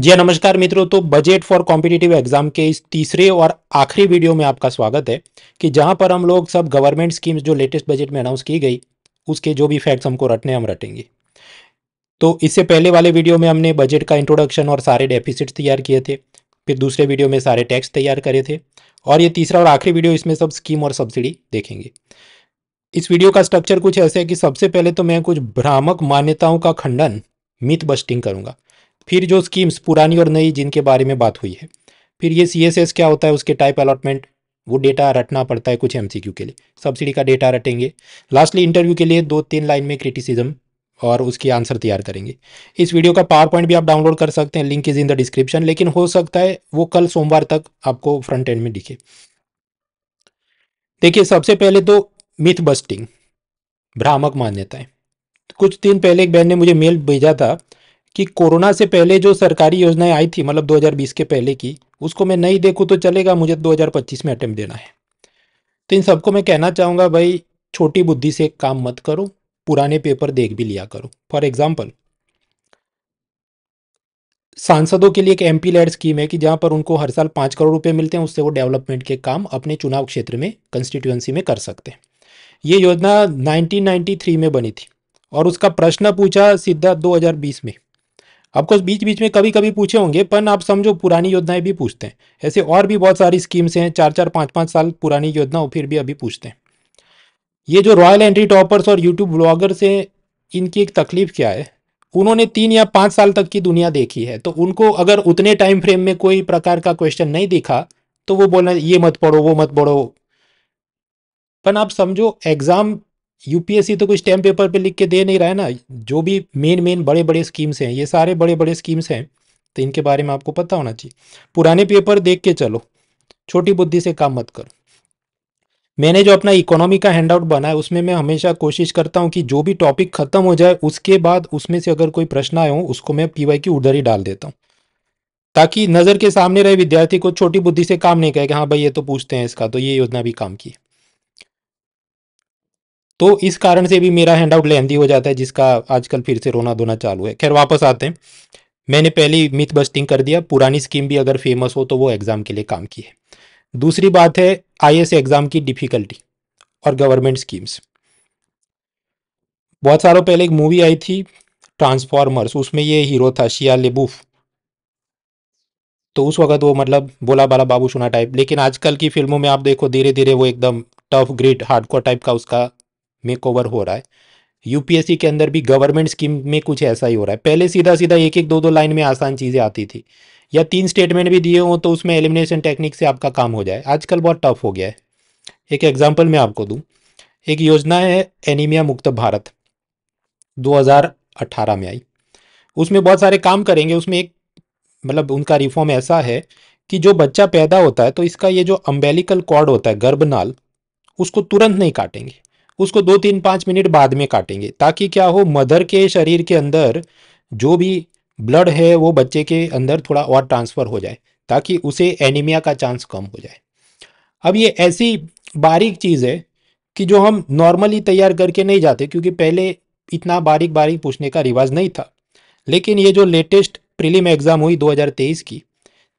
जी हाँ, नमस्कार मित्रों तो बजट फॉर कॉम्पिटेटिव एग्जाम के इस तीसरे और आखिरी वीडियो में आपका स्वागत है कि जहां पर हम लोग सब गवर्नमेंट स्कीम्स जो लेटेस्ट बजट में अनाउंस की गई उसके जो भी फैक्ट्स हमको रटने हम रटेंगे तो इससे पहले वाले वीडियो में हमने बजट का इंट्रोडक्शन और सारे डेफिसिट तैयार किए थे फिर दूसरे वीडियो में सारे टैक्स तैयार करे थे और ये तीसरा और आखिरी वीडियो इसमें सब स्कीम और सब्सिडी देखेंगे इस वीडियो का स्ट्रक्चर कुछ ऐसे है कि सबसे पहले तो मैं कुछ भ्रामक मान्यताओं का खंडन मिथ बस्टिंग करूंगा फिर जो स्कीम्स पुरानी और नई जिनके बारे में बात हुई है फिर ये सी क्या होता है उसके टाइप अलॉटमेंट वो डेटा रटना पड़ता है कुछ एम के लिए सब्सिडी का डेटा रटेंगे लास्टली इंटरव्यू के लिए दो तीन लाइन में क्रिटिसिज्म और उसकी आंसर तैयार करेंगे इस वीडियो का पावर पॉइंट भी आप डाउनलोड कर सकते हैं link is in the description लेकिन हो सकता है वो कल सोमवार तक आपको फ्रंट एंड में दिखे देखिए सबसे पहले तो मिथ बस्टिंग भ्रामक मान्यताएं कुछ दिन पहले एक बहन ने मुझे मेल भेजा था कि कोरोना से पहले जो सरकारी योजनाएं आई थी मतलब 2020 के पहले की उसको मैं नहीं देखूँ तो चलेगा मुझे 2025 में अटैम्प्ट देना है तो इन सबको मैं कहना चाहूँगा भाई छोटी बुद्धि से काम मत करो पुराने पेपर देख भी लिया करो फॉर एग्जाम्पल सांसदों के लिए एक एम पी लैड स्कीम है कि जहाँ पर उनको हर साल पाँच करोड़ रुपये मिलते हैं उससे वो डेवलपमेंट के काम अपने चुनाव क्षेत्र में कंस्टिट्यूएंसी में कर सकते हैं ये योजना 1993 में बनी थी और उसका प्रश्न पूछा सीधा 2020 में आपको बीच बीच में कभी कभी पूछे होंगे पर आप समझो पुरानी योजनाएं भी पूछते हैं ऐसे और भी बहुत सारी स्कीम्स हैं चार चार पाँच पाँच साल पुरानी योजना फिर भी अभी पूछते हैं ये जो रॉयल एंट्री टॉपर्स और यूट्यूब ब्लॉगर्स हैं इनकी एक तकलीफ क्या है उन्होंने तीन या पाँच साल तक की दुनिया देखी है तो उनको अगर उतने टाइम फ्रेम में कोई प्रकार का क्वेश्चन नहीं दिखा तो वो बोलना ये मत पढ़ो वो मत पढ़ो पर आप समझो एग्ज़ाम यूपीएससी तो कुछ स्टैम्प पेपर पे लिख के दे नहीं रहा है ना जो भी मेन मेन बड़े बड़े स्कीम्स हैं ये सारे बड़े बड़े स्कीम्स हैं तो इनके बारे में आपको पता होना चाहिए पुराने पेपर देख के चलो छोटी बुद्धि से काम मत करो मैंने जो अपना इकोनॉमी का हैंडआउट बना है उसमें मैं हमेशा कोशिश करता हूँ कि जो भी टॉपिक खत्म हो जाए उसके बाद उसमें से अगर कोई प्रश्न आए हो उसको मैं पीवाई की उधर ही डाल देता हूँ ताकि नज़र के सामने रहे विद्यार्थी को छोटी बुद्धि से काम नहीं कहे कि हाँ भाई ये तो पूछते हैं इसका तो ये योजना भी काम की है तो इस कारण से भी मेरा हैंड आउट लेंदी हो जाता है जिसका आजकल फिर से रोना धोना चालू है खैर वापस आते हैं मैंने पहली मिथ बस्टिंग कर दिया पुरानी स्कीम भी अगर फेमस हो तो वो एग्ज़ाम के लिए काम की है दूसरी बात है आई एग्ज़ाम की डिफ़िकल्टी और गवर्नमेंट स्कीम्स बहुत सालों पहले एक मूवी आई थी ट्रांसफॉर्मर्स उसमें ये हीरो था शिया लेबूफ तो उस वक्त वो मतलब बोला बाला बाबू सुना टाइप लेकिन आजकल की फिल्मों में आप देखो धीरे धीरे वो एकदम टफ ग्रेट हार्डकोर टाइप का उसका मेक हो रहा है यूपीएससी के अंदर भी गवर्नमेंट स्कीम में कुछ ऐसा ही हो रहा है पहले सीधा सीधा एक एक दो दो लाइन में आसान चीज़ें आती थी या तीन स्टेटमेंट भी दिए हों तो उसमें एलिमिनेशन टेक्निक से आपका काम हो जाए आजकल बहुत टफ हो गया है एक एग्जाम्पल मैं आपको दूँ एक योजना है एनीमिया मुक्त भारत दो में आई उसमें बहुत सारे काम करेंगे उसमें एक मतलब उनका रिफॉर्म ऐसा है कि जो बच्चा पैदा होता है तो इसका ये जो अम्बेलिकल कॉर्ड होता है गर्भनाल उसको तुरंत नहीं काटेंगे उसको दो तीन पाँच मिनट बाद में काटेंगे ताकि क्या हो मदर के शरीर के अंदर जो भी ब्लड है वो बच्चे के अंदर थोड़ा और ट्रांसफ़र हो जाए ताकि उसे एनीमिया का चांस कम हो जाए अब ये ऐसी बारीक चीज़ है कि जो हम नॉर्मली तैयार करके नहीं जाते क्योंकि पहले इतना बारीक बारीक पूछने का रिवाज नहीं था लेकिन ये जो लेटेस्ट प्रीलिम एग्ज़ाम हुई 2023 की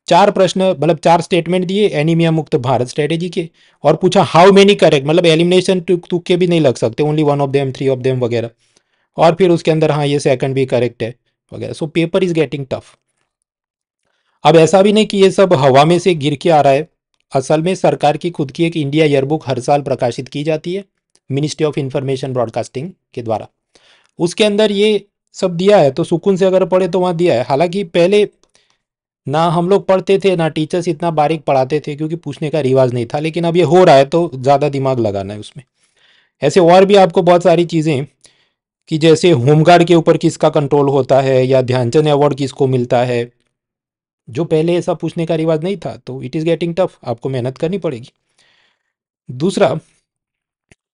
चार प्रश्न मतलब चार स्टेटमेंट दिए एनीमिया मुक्त भारत स्ट्रेटेजी के और पूछा हाउ मेनी करेक्ट मतलब एलिमिनेशन टू के भी नहीं लग सकते only one of them three of them वगैरह और फिर उसके अंदर हाँ ये सेकंड भी करेक्ट है वगैरह so paper is getting tough अब ऐसा भी नहीं कि ये सब हवा में से गिर के आ रहा है असल में सरकार की खुद की एक इंडिया ईयरबुक हर साल प्रकाशित की जाती है मिनिस्ट्री ऑफ इंफॉर्मेशन ब्रॉडकास्टिंग के द्वारा उसके अंदर ये सब दिया है तो सुकून से अगर पढ़े तो वहाँ दिया है हालांकि पहले ना हम लोग पढ़ते थे ना टीचर्स इतना बारीक पढ़ाते थे क्योंकि पूछने का रिवाज नहीं था लेकिन अब ये हो रहा है तो ज़्यादा दिमाग लगाना है उसमें ऐसे और भी आपको बहुत सारी चीज़ें कि जैसे होमगार्ड के ऊपर किसका कंट्रोल होता है या ध्यानचंद अवार्ड किसको मिलता है जो पहले ऐसा पूछने का रिवाज नहीं था तो इट इज़ गेटिंग टफ आपको मेहनत करनी पड़ेगी दूसरा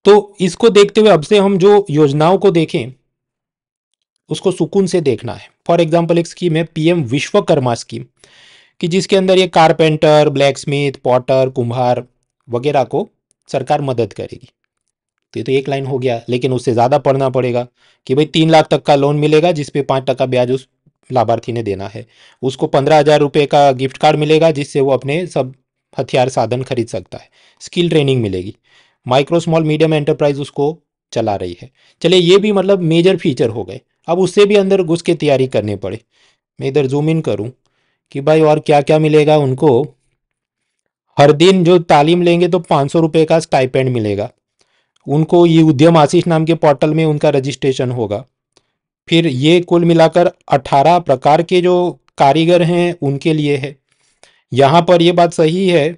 तो इसको देखते हुए अब से हम जो योजनाओं को देखें उसको सुकून से देखना है फॉर एग्जाम्पल एक स्कीम है पीएम विश्वकर्मा स्कीम कि जिसके अंदर ये कारपेंटर ब्लैक स्मिथ पॉटर कुम्हार वगैरह को सरकार मदद करेगी तो ये तो एक लाइन हो गया लेकिन उससे ज़्यादा पढ़ना पड़ेगा कि भाई तीन लाख तक का लोन मिलेगा जिसपे पाँच टका ब्याज उस लाभार्थी ने देना है उसको पंद्रह हज़ार रुपये का गिफ्ट कार्ड मिलेगा जिससे वो अपने सब हथियार साधन खरीद सकता है स्किल ट्रेनिंग मिलेगी माइक्रो स्मॉल मीडियम एंटरप्राइज उसको चला रही है चलिए ये भी मतलब मेजर फीचर हो गए अब उससे भी अंदर घुस के तैयारी करनी पड़े मैं इधर जूम इन करूँ कि भाई और क्या क्या मिलेगा उनको हर दिन जो तालीम लेंगे तो पाँच सौ रुपये का स्टाइपेंड मिलेगा उनको ये उद्यम आशीष नाम के पोर्टल में उनका रजिस्ट्रेशन होगा फिर ये कुल मिलाकर अठारह प्रकार के जो कारीगर हैं उनके लिए है यहाँ पर ये बात सही है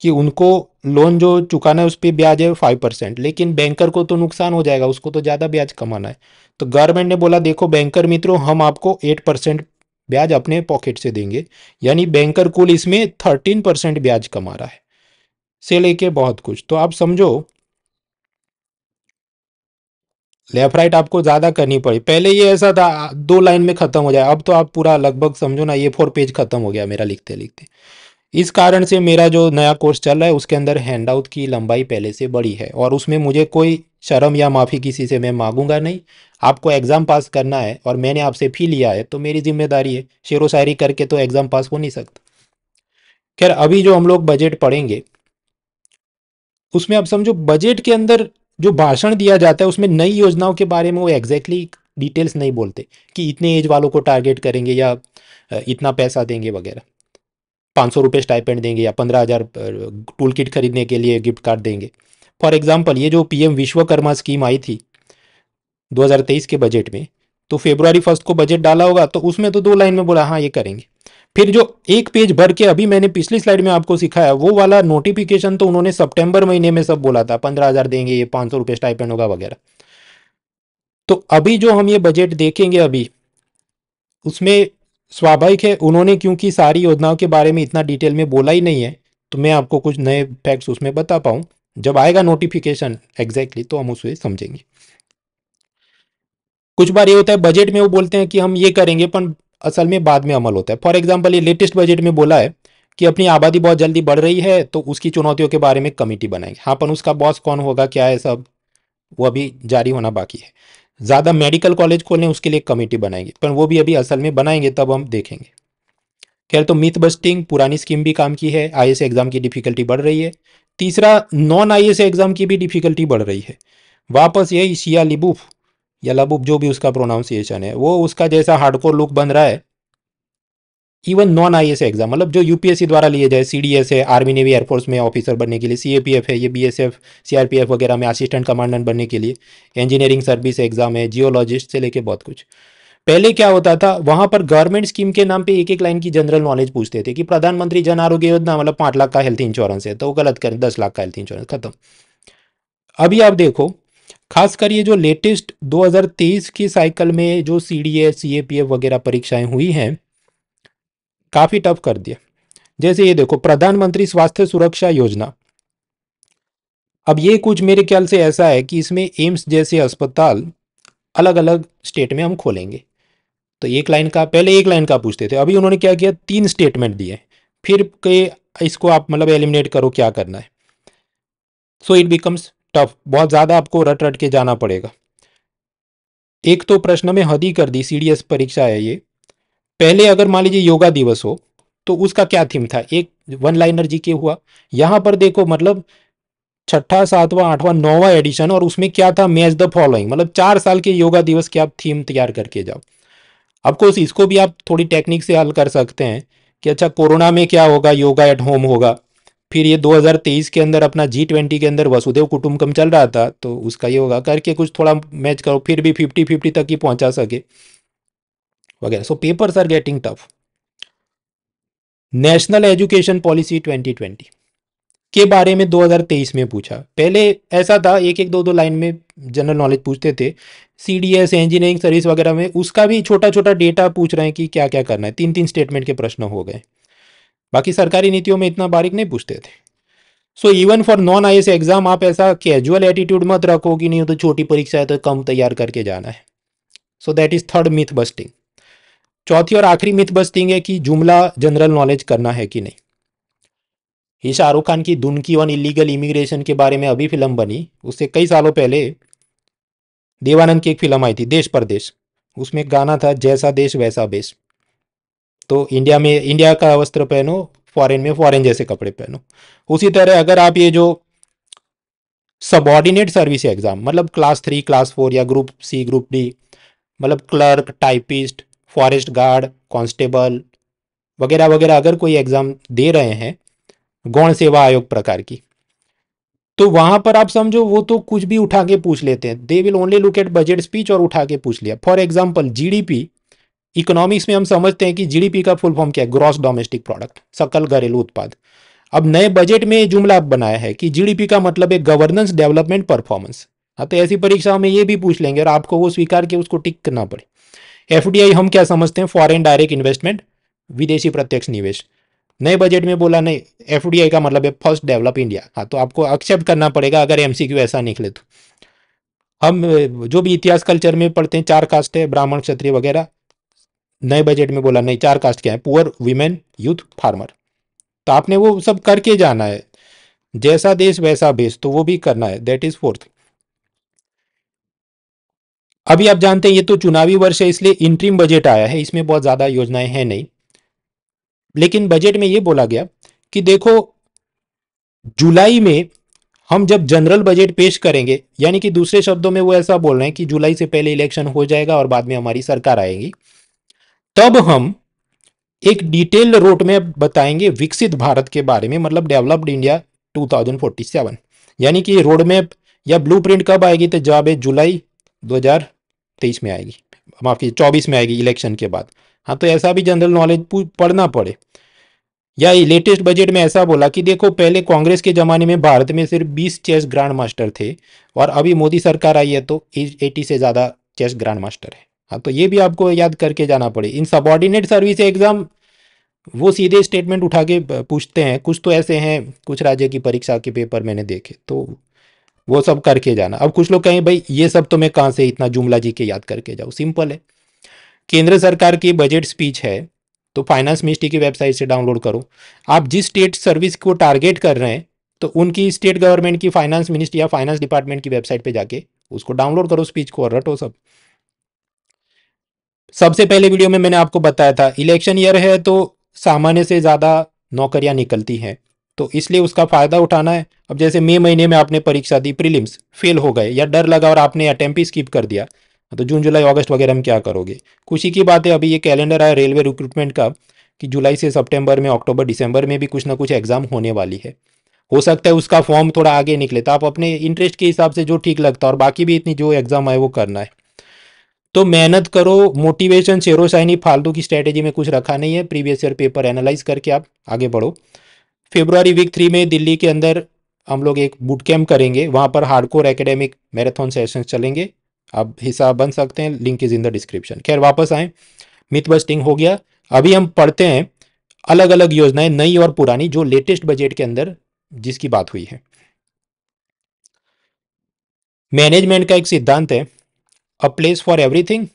कि उनको लोन जो चुकाना है उस पर ब्याज है फाइव परसेंट लेकिन बैंकर को तो नुकसान हो जाएगा उसको तो ज़्यादा ब्याज कमाना है तो गवर्नमेंट ने बोला देखो बैंकर मित्रों हम आपको एट परसेंट ब्याज अपने पॉकेट से देंगे यानी बैंकर कुल इसमें थर्टीन परसेंट ब्याज कमा रहा है से लेके बहुत कुछ तो आप समझो लेफ्ट राइट आपको ज़्यादा करनी पड़ी पहले ये ऐसा था दो लाइन में ख़त्म हो जाए अब तो आप पूरा लगभग समझो ना ये फोर पेज ख़त्म हो गया मेरा लिखते लिखते इस कारण से मेरा जो नया कोर्स चल रहा है उसके अंदर हैंडआउट की लंबाई पहले से बड़ी है और उसमें मुझे कोई शर्म या माफ़ी किसी से मैं मांगूंगा नहीं आपको एग्ज़ाम पास करना है और मैंने आपसे फ़ी लिया है तो मेरी जिम्मेदारी है शेर व शायरी करके तो एग्ज़ाम पास हो नहीं सकता खैर अभी जो हम लोग बजट पढ़ेंगे उसमें अब समझो बजट के अंदर जो भाषण दिया जाता है उसमें नई योजनाओं के बारे में वो एग्जैक्टली exactly डिटेल्स नहीं बोलते कि इतने एज वालों को टारगेट करेंगे या इतना पैसा देंगे वगैरह पाँच सौ रुपये स्टाइपेंड देंगे या पंद्रह हज़ार टूल किट खरीदने के लिए गिफ्ट कार्ड देंगे फॉर एग्जाम्पल ये जो पीएम विश्वकर्मा स्कीम आई थी 2023 के बजट में तो फेब्रुआरी फर्स्ट को बजट डाला होगा तो उसमें तो दो लाइन में बोला हाँ ये करेंगे फिर जो एक पेज भर के अभी मैंने पिछली स्लाइड में आपको सिखाया वो वाला नोटिफिकेशन तो उन्होंने सितंबर महीने में सब बोला था पंद्रह हज़ार देंगे ये पाँच सौ रुपये स्टाइपेंड होगा वगैरह तो अभी जो हम ये बजट देखेंगे अभी उसमें स्वाभाविक है उन्होंने क्योंकि सारी योजनाओं के बारे में इतना डिटेल में बोला ही नहीं है तो मैं आपको कुछ नए फैक्ट्स उसमें बता पाऊं जब आएगा नोटिफिकेशन एग्जैक्टली तो हम उसे समझेंगे कुछ बार ये होता है बजट में वो बोलते हैं कि हम ये करेंगे पर असल में बाद में अमल होता है फॉर एग्जाम्पल ये लेटेस्ट बजट में बोला है कि अपनी आबादी बहुत जल्दी बढ़ रही है तो उसकी चुनौतियों के बारे में कमेटी बनाएंगे हाँ पर उसका बॉस कौन होगा क्या है सब वो अभी जारी होना बाकी है ज़्यादा मेडिकल कॉलेज खोलें उसके लिए कमेटी बनाएंगे पर वो भी अभी असल में बनाएंगे तब हम देखेंगे खैर तो मिथ बस्टिंग पुरानी स्कीम भी काम की है आई एग्ज़ाम की डिफ़िकल्टी बढ़ रही है तीसरा नॉन आई एग्ज़ाम की भी डिफ़िकल्टी बढ़ रही है वापस यही शिया लिबूफ या लबूफ जो भी उसका प्रोनाउंसिएशन है वो उसका जैसा हार्डकोर लुक बन रहा है even non I S exam मतलब जो यूपीएससी द्वारा लिए जाए सी डी एस है आर्मी नेवी एयरफोर्स में ऑफिसर बनने के लिए सी ए पी एफ है ये B S F C R P F वगैरह में असिस्टेंट कमांडेंट बनने के लिए इंजीनियरिंग सर्विस एग्जाम है जियोलॉजिस्ट से लेके बहुत कुछ पहले क्या होता था वहां पर गवर्नमेंट स्कीम के नाम पे एक एक लाइन की जनरल नॉलेज पूछते थे कि प्रधानमंत्री जन आरोग्य योजना मतलब पाँच लाख का हेल्थ इंश्योरेंस है तो गलत करें दस लाख का हेल्थ इंश्योरेंस खत्म अभी आप देखो खासकर ये जो लेटेस्ट 2023 की साइकिल में जो C D S C A P F वगैरह परीक्षाएं हुई हैं काफी टफ कर दिया जैसे ये देखो प्रधानमंत्री स्वास्थ्य सुरक्षा योजना अब ये कुछ मेरे ख्याल से ऐसा है कि इसमें एम्स जैसे अस्पताल अलग अलग स्टेट में हम खोलेंगे तो एक लाइन का पहले एक लाइन का पूछते थे अभी उन्होंने क्या किया तीन स्टेटमेंट दिए फिर के इसको आप मतलब एलिमिनेट करो क्या करना है सो इट बिकम्स टफ बहुत ज़्यादा आपको रट रट के जाना पड़ेगा एक तो प्रश्न में हदी कर दी सीडीएस परीक्षा है ये पहले अगर मान लीजिए योगा दिवस हो तो उसका क्या थीम था एक वन लाइनर जी के हुआ यहां पर देखो मतलब छठा सातवां आठवां नौवां एडिशन और उसमें क्या था मैच द फॉलोइंग मतलब चार साल के योगा दिवस की आप थीम तैयार करके जाओ अफकोर्स इसको भी आप थोड़ी टेक्निक से हल कर सकते हैं कि अच्छा कोरोना में क्या होगा योगा एट होम होगा फिर ये 2023 के अंदर अपना जी ट्वेंटी के अंदर वसुदेव कुटुंबकम चल रहा था तो उसका ये होगा करके कुछ थोड़ा मैच करो फिर भी फिफ्टी फिफ्टी तक ही पहुंचा सके वगैरह so papers are getting tough national education policy 2020 के बारे में 2023 में पूछा पहले ऐसा था एक एक दो दो लाइन में जनरल नॉलेज पूछते थे C D S engineering service वगैरह में उसका भी छोटा छोटा डेटा पूछ रहे हैं कि क्या क्या करना है तीन तीन स्टेटमेंट के प्रश्न हो गए बाकी सरकारी नीतियों में इतना बारीक नहीं पूछते थे so even for non I exam आप ऐसा कैजुअल एटीट्यूड मत रखो कि नहीं तो छोटी परीक्षा है तो कम तैयार करके जाना है so that is third myth busting चौथी और आखिरी मिथ बचती है कि जुमला जनरल नॉलेज करना है कि नहीं ही शाहरुख खान की दुन की वन इलीगल इमिग्रेशन के बारे में अभी फिल्म बनी उससे कई सालों पहले देवानंद की एक फिल्म आई थी देश परदेश उसमें गाना था जैसा देश वैसा बेश तो इंडिया में इंडिया का वस्त्र पहनो फॉरेन में फॉरेन जैसे कपड़े पहनो उसी तरह अगर आप ये जो सबॉर्डिनेट सर्विस एग्ज़ाम मतलब क्लास थ्री क्लास फोर या ग्रुप सी ग्रुप डी मतलब clerk typist forest guard constable वगैरह वगैरह अगर कोई एग्ज़ाम दे रहे हैं गौण सेवा आयोग प्रकार की तो वहां पर आप समझो वो तो कुछ भी उठा के पूछ लेते हैं they will only look at budget speech और उठा के पूछ लिया फॉर एग्जाम्पल जीडीपी इकोनॉमिक्स में हम समझते हैं कि जीडीपी का फुल फॉर्म क्या है ग्रॉस डोमेस्टिक प्रोडक्ट सकल घरेलू उत्पाद अब नए बजट में जुमला बनाया है कि जीडीपी का मतलब है गवर्नेंस डेवलपमेंट परफॉर्मेंस हाँ तो ऐसी परीक्षा में ये भी पूछ लेंगे और आपको वो स्वीकार के उसको टिक करना पड़े एफ हम क्या समझते हैं फॉरेन डायरेक्ट इन्वेस्टमेंट विदेशी प्रत्यक्ष निवेश नए बजट में बोला नहीं एफ का मतलब है फर्स्ट डेवलप इंडिया हाँ तो आपको एक्सेप्ट करना पड़ेगा अगर एम ऐसा निकले तो हम जो भी इतिहास कल्चर में पढ़ते हैं चार कास्ट है ब्राह्मण क्षत्रिय वगैरह नए बजट में बोला नहीं चार कास्ट क्या है पुअर वीमेन यूथ फार्मर तो आपने वो सब करके जाना है जैसा देश वैसा भेस तो वो भी करना है दैट इज फोर्थ अभी आप जानते हैं ये तो चुनावी वर्ष है इसलिए इंट्रीम बजट आया है इसमें बहुत ज़्यादा योजनाएं हैं नहीं लेकिन बजट में ये बोला गया कि देखो जुलाई में हम जब जनरल बजट पेश करेंगे यानी कि दूसरे शब्दों में वो ऐसा बोल रहे हैं कि जुलाई से पहले इलेक्शन हो जाएगा और बाद में हमारी सरकार आएगी तब हम एक डिटेल्ड में बताएंगे विकसित भारत के बारे में मतलब डेवलप्ड इंडिया 2047 यानी कि रोडमैप या ब्लूप्रिंट कब आएगी तो जवाब है जुलाई तेईस में आएगी माफ कीजिए चौबीस में आएगी इलेक्शन के बाद हाँ तो ऐसा भी जनरल नॉलेज पढ़ना पड़े या लेटेस्ट बजट में ऐसा बोला कि देखो पहले कांग्रेस के ज़माने में भारत में सिर्फ बीस चेस ग्रांड मास्टर थे और अभी मोदी सरकार आई है तो एटी से ज़्यादा चेस ग्रांड मास्टर है हाँ तो ये भी आपको याद करके जाना पड़े इन सबॉर्डिनेट सर्विस एग्ज़ाम वो सीधे स्टेटमेंट उठा के पूछते हैं कुछ तो ऐसे हैं कुछ राज्य की परीक्षा के पेपर मैंने देखे तो वो सब करके जाना अब कुछ लोग कहें भाई ये सब तो मैं कहाँ से इतना जुमला जी के याद करके जाऊँ सिंपल है केंद्र सरकार की बजट स्पीच है तो फाइनेंस मिनिस्ट्री की वेबसाइट से डाउनलोड करो आप जिस स्टेट सर्विस को टारगेट कर रहे हैं तो उनकी स्टेट गवर्नमेंट की फाइनेंस मिनिस्ट्री या फाइनेंस डिपार्टमेंट की वेबसाइट पे जाके उसको डाउनलोड करो स्पीच को और रटो सब सबसे पहले वीडियो में मैंने आपको बताया था इलेक्शन ईयर है तो सामान्य से ज़्यादा नौकरियां निकलती हैं तो इसलिए उसका फ़ायदा उठाना है अब जैसे मई महीने में आपने परीक्षा दी प्रीलिम्स फेल हो गए या डर लगा और आपने अटैम्प ही स्किप कर दिया तो जून जुलाई अगस्त वगैरह में क्या करोगे खुशी की बात है अभी ये कैलेंडर आया रेलवे रिक्रूटमेंट का कि जुलाई से सितंबर में अक्टूबर दिसंबर में भी कुछ ना कुछ एग्ज़ाम होने वाली है हो सकता है उसका फॉर्म थोड़ा आगे निकले तो आप अपने इंटरेस्ट के हिसाब से जो ठीक लगता है और बाकी भी इतनी जो एग्ज़ाम है वो करना है तो मेहनत करो मोटिवेशन शेरोशाइनी फालतू की स्ट्रैटेजी में कुछ रखा नहीं है प्रीवियस ईयर पेपर एनालाइज करके आप आगे बढ़ो फेब्रुआरी वीक थ्री में दिल्ली के अंदर हम लोग एक बूट कैम्प करेंगे वहाँ पर हार्डकोर एकेडमिक मैराथन सेशंस चलेंगे आप हिस्सा बन सकते हैं link is in the description खैर वापस आए मिथ बस्टिंग हो गया अभी हम पढ़ते हैं अलग अलग योजनाएं नई और पुरानी जो लेटेस्ट बजट के अंदर जिसकी बात हुई है मैनेजमेंट का एक सिद्धांत है a place for everything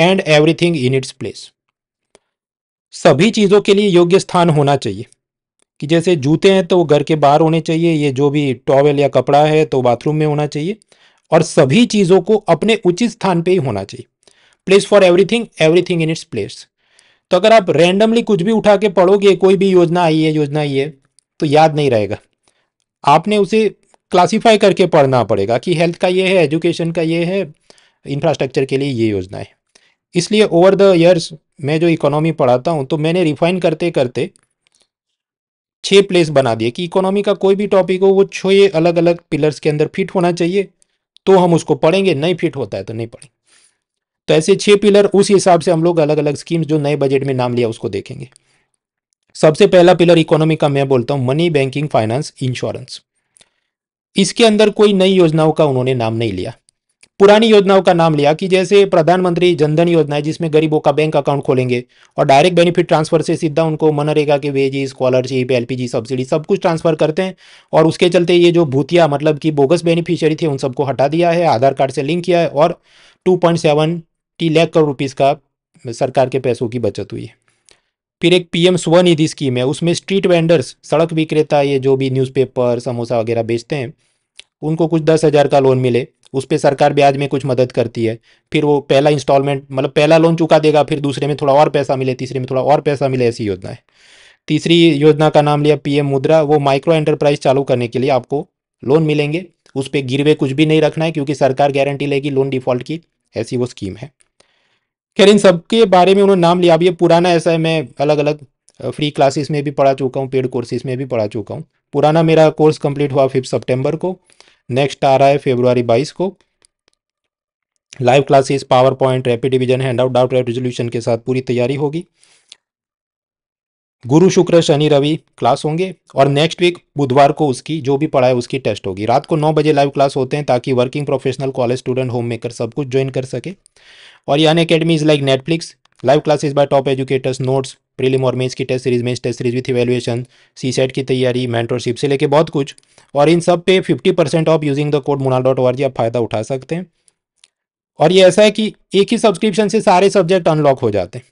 and everything in its place सभी चीजों के लिए योग्य स्थान होना चाहिए कि जैसे जूते हैं तो वो घर के बाहर होने चाहिए ये जो भी टॉवेल या कपड़ा है तो बाथरूम में होना चाहिए और सभी चीज़ों को अपने उचित स्थान पे ही होना चाहिए place for everything everything in its place तो अगर आप रैंडमली कुछ भी उठा के पढ़ोगे कोई भी योजना आई है योजना ये तो याद नहीं रहेगा आपने उसे क्लासीफाई करके पढ़ना पड़ेगा कि हेल्थ का ये है एजुकेशन का ये है इंफ्रास्ट्रक्चर के लिए ये योजना है इसलिए ओवर द ईयर्स मैं जो इकोनॉमी पढ़ाता हूँ तो मैंने रिफाइन करते करते छः प्लेस बना दिए कि इकोनॉमी का कोई भी टॉपिक हो वो छः अलग अलग पिलर्स के अंदर फिट होना चाहिए तो हम उसको पढ़ेंगे नहीं फिट होता है तो नहीं पढ़ेंगे तो ऐसे छह पिलर उस हिसाब से हम लोग अलग अलग स्कीम्स जो नए बजट में नाम लिया उसको देखेंगे सबसे पहला पिलर इकोनॉमी का मैं बोलता हूं मनी बैंकिंग फाइनेंस इंश्योरेंस इसके अंदर कोई नई योजनाओं का उन्होंने नाम नहीं लिया पुरानी योजनाओं का नाम लिया कि जैसे प्रधानमंत्री जनधन योजना है जिसमें गरीबों का बैंक अकाउंट खोलेंगे और डायरेक्ट बेनिफिट ट्रांसफर से सीधा उनको मनरेगा के वेजी स्कॉलरशिप एलपीजी सब्सिडी सब कुछ ट्रांसफर करते हैं और उसके चलते ये जो भूतिया मतलब कि बोगस बेनिफिशियरी थे उन सबको हटा दिया है आधार कार्ड से लिंक किया है और टू पॉइंट सेवन टी लैख करोड़ रुपीज़ का सरकार के पैसों की बचत हुई है फिर एक पीएम स्वनिधि स्कीम है उसमें स्ट्रीट वेंडर्स सड़क विक्रेता ये जो भी न्यूज़पेपर समोसा वगैरह बेचते हैं उनको कुछ दस हज़ार का लोन मिले उस पर सरकार ब्याज में कुछ मदद करती है फिर वो पहला इंस्टॉलमेंट मतलब पहला लोन चुका देगा फिर दूसरे में थोड़ा और पैसा मिले तीसरे में थोड़ा और पैसा मिले ऐसी योजना है तीसरी योजना का नाम लिया पीएम मुद्रा वो माइक्रो एंटरप्राइज चालू करने के लिए आपको लोन मिलेंगे उस पर गिरवे कुछ भी नहीं रखना है क्योंकि सरकार गारंटी लेगी लोन डिफॉल्ट की ऐसी वो स्कीम है खैर इन सबके बारे में उन्होंने नाम लिया अब ये पुराना ऐसा है मैं अलग अलग फ्री क्लासेस में भी पढ़ा चुका हूँ पेड कोर्सेज में भी पढ़ा चुका हूँ पुराना मेरा कोर्स कंप्लीट हुआ फिफ्थ सितंबर को नेक्स्ट आ रहा है फेब्रुआरी बाईस को live classes power point rapid division hand out doubt resolution के साथ पूरी तैयारी होगी गुरु शुक्र शनि रवि क्लास होंगे और नेक्स्ट वीक बुधवार को उसकी जो भी पढ़ाए उसकी टेस्ट होगी रात को नौ बजे लाइव क्लास होते हैं ताकि working professional college student home maker सब कुछ ज्वाइन कर सके और ये academy is like Netflix live classes by top educators notes prelim और मेंस की test series mains test series with evaluation CSAT की तैयारी मेंटरशिप से लेके बहुत कुछ और इन सब पे 50 percent off using the code मुना डॉट ओ आप फ़ायदा उठा सकते हैं और ये ऐसा है कि एक ही सब्सक्रिप्शन से सारे सब्जेक्ट अनलॉक हो जाते हैं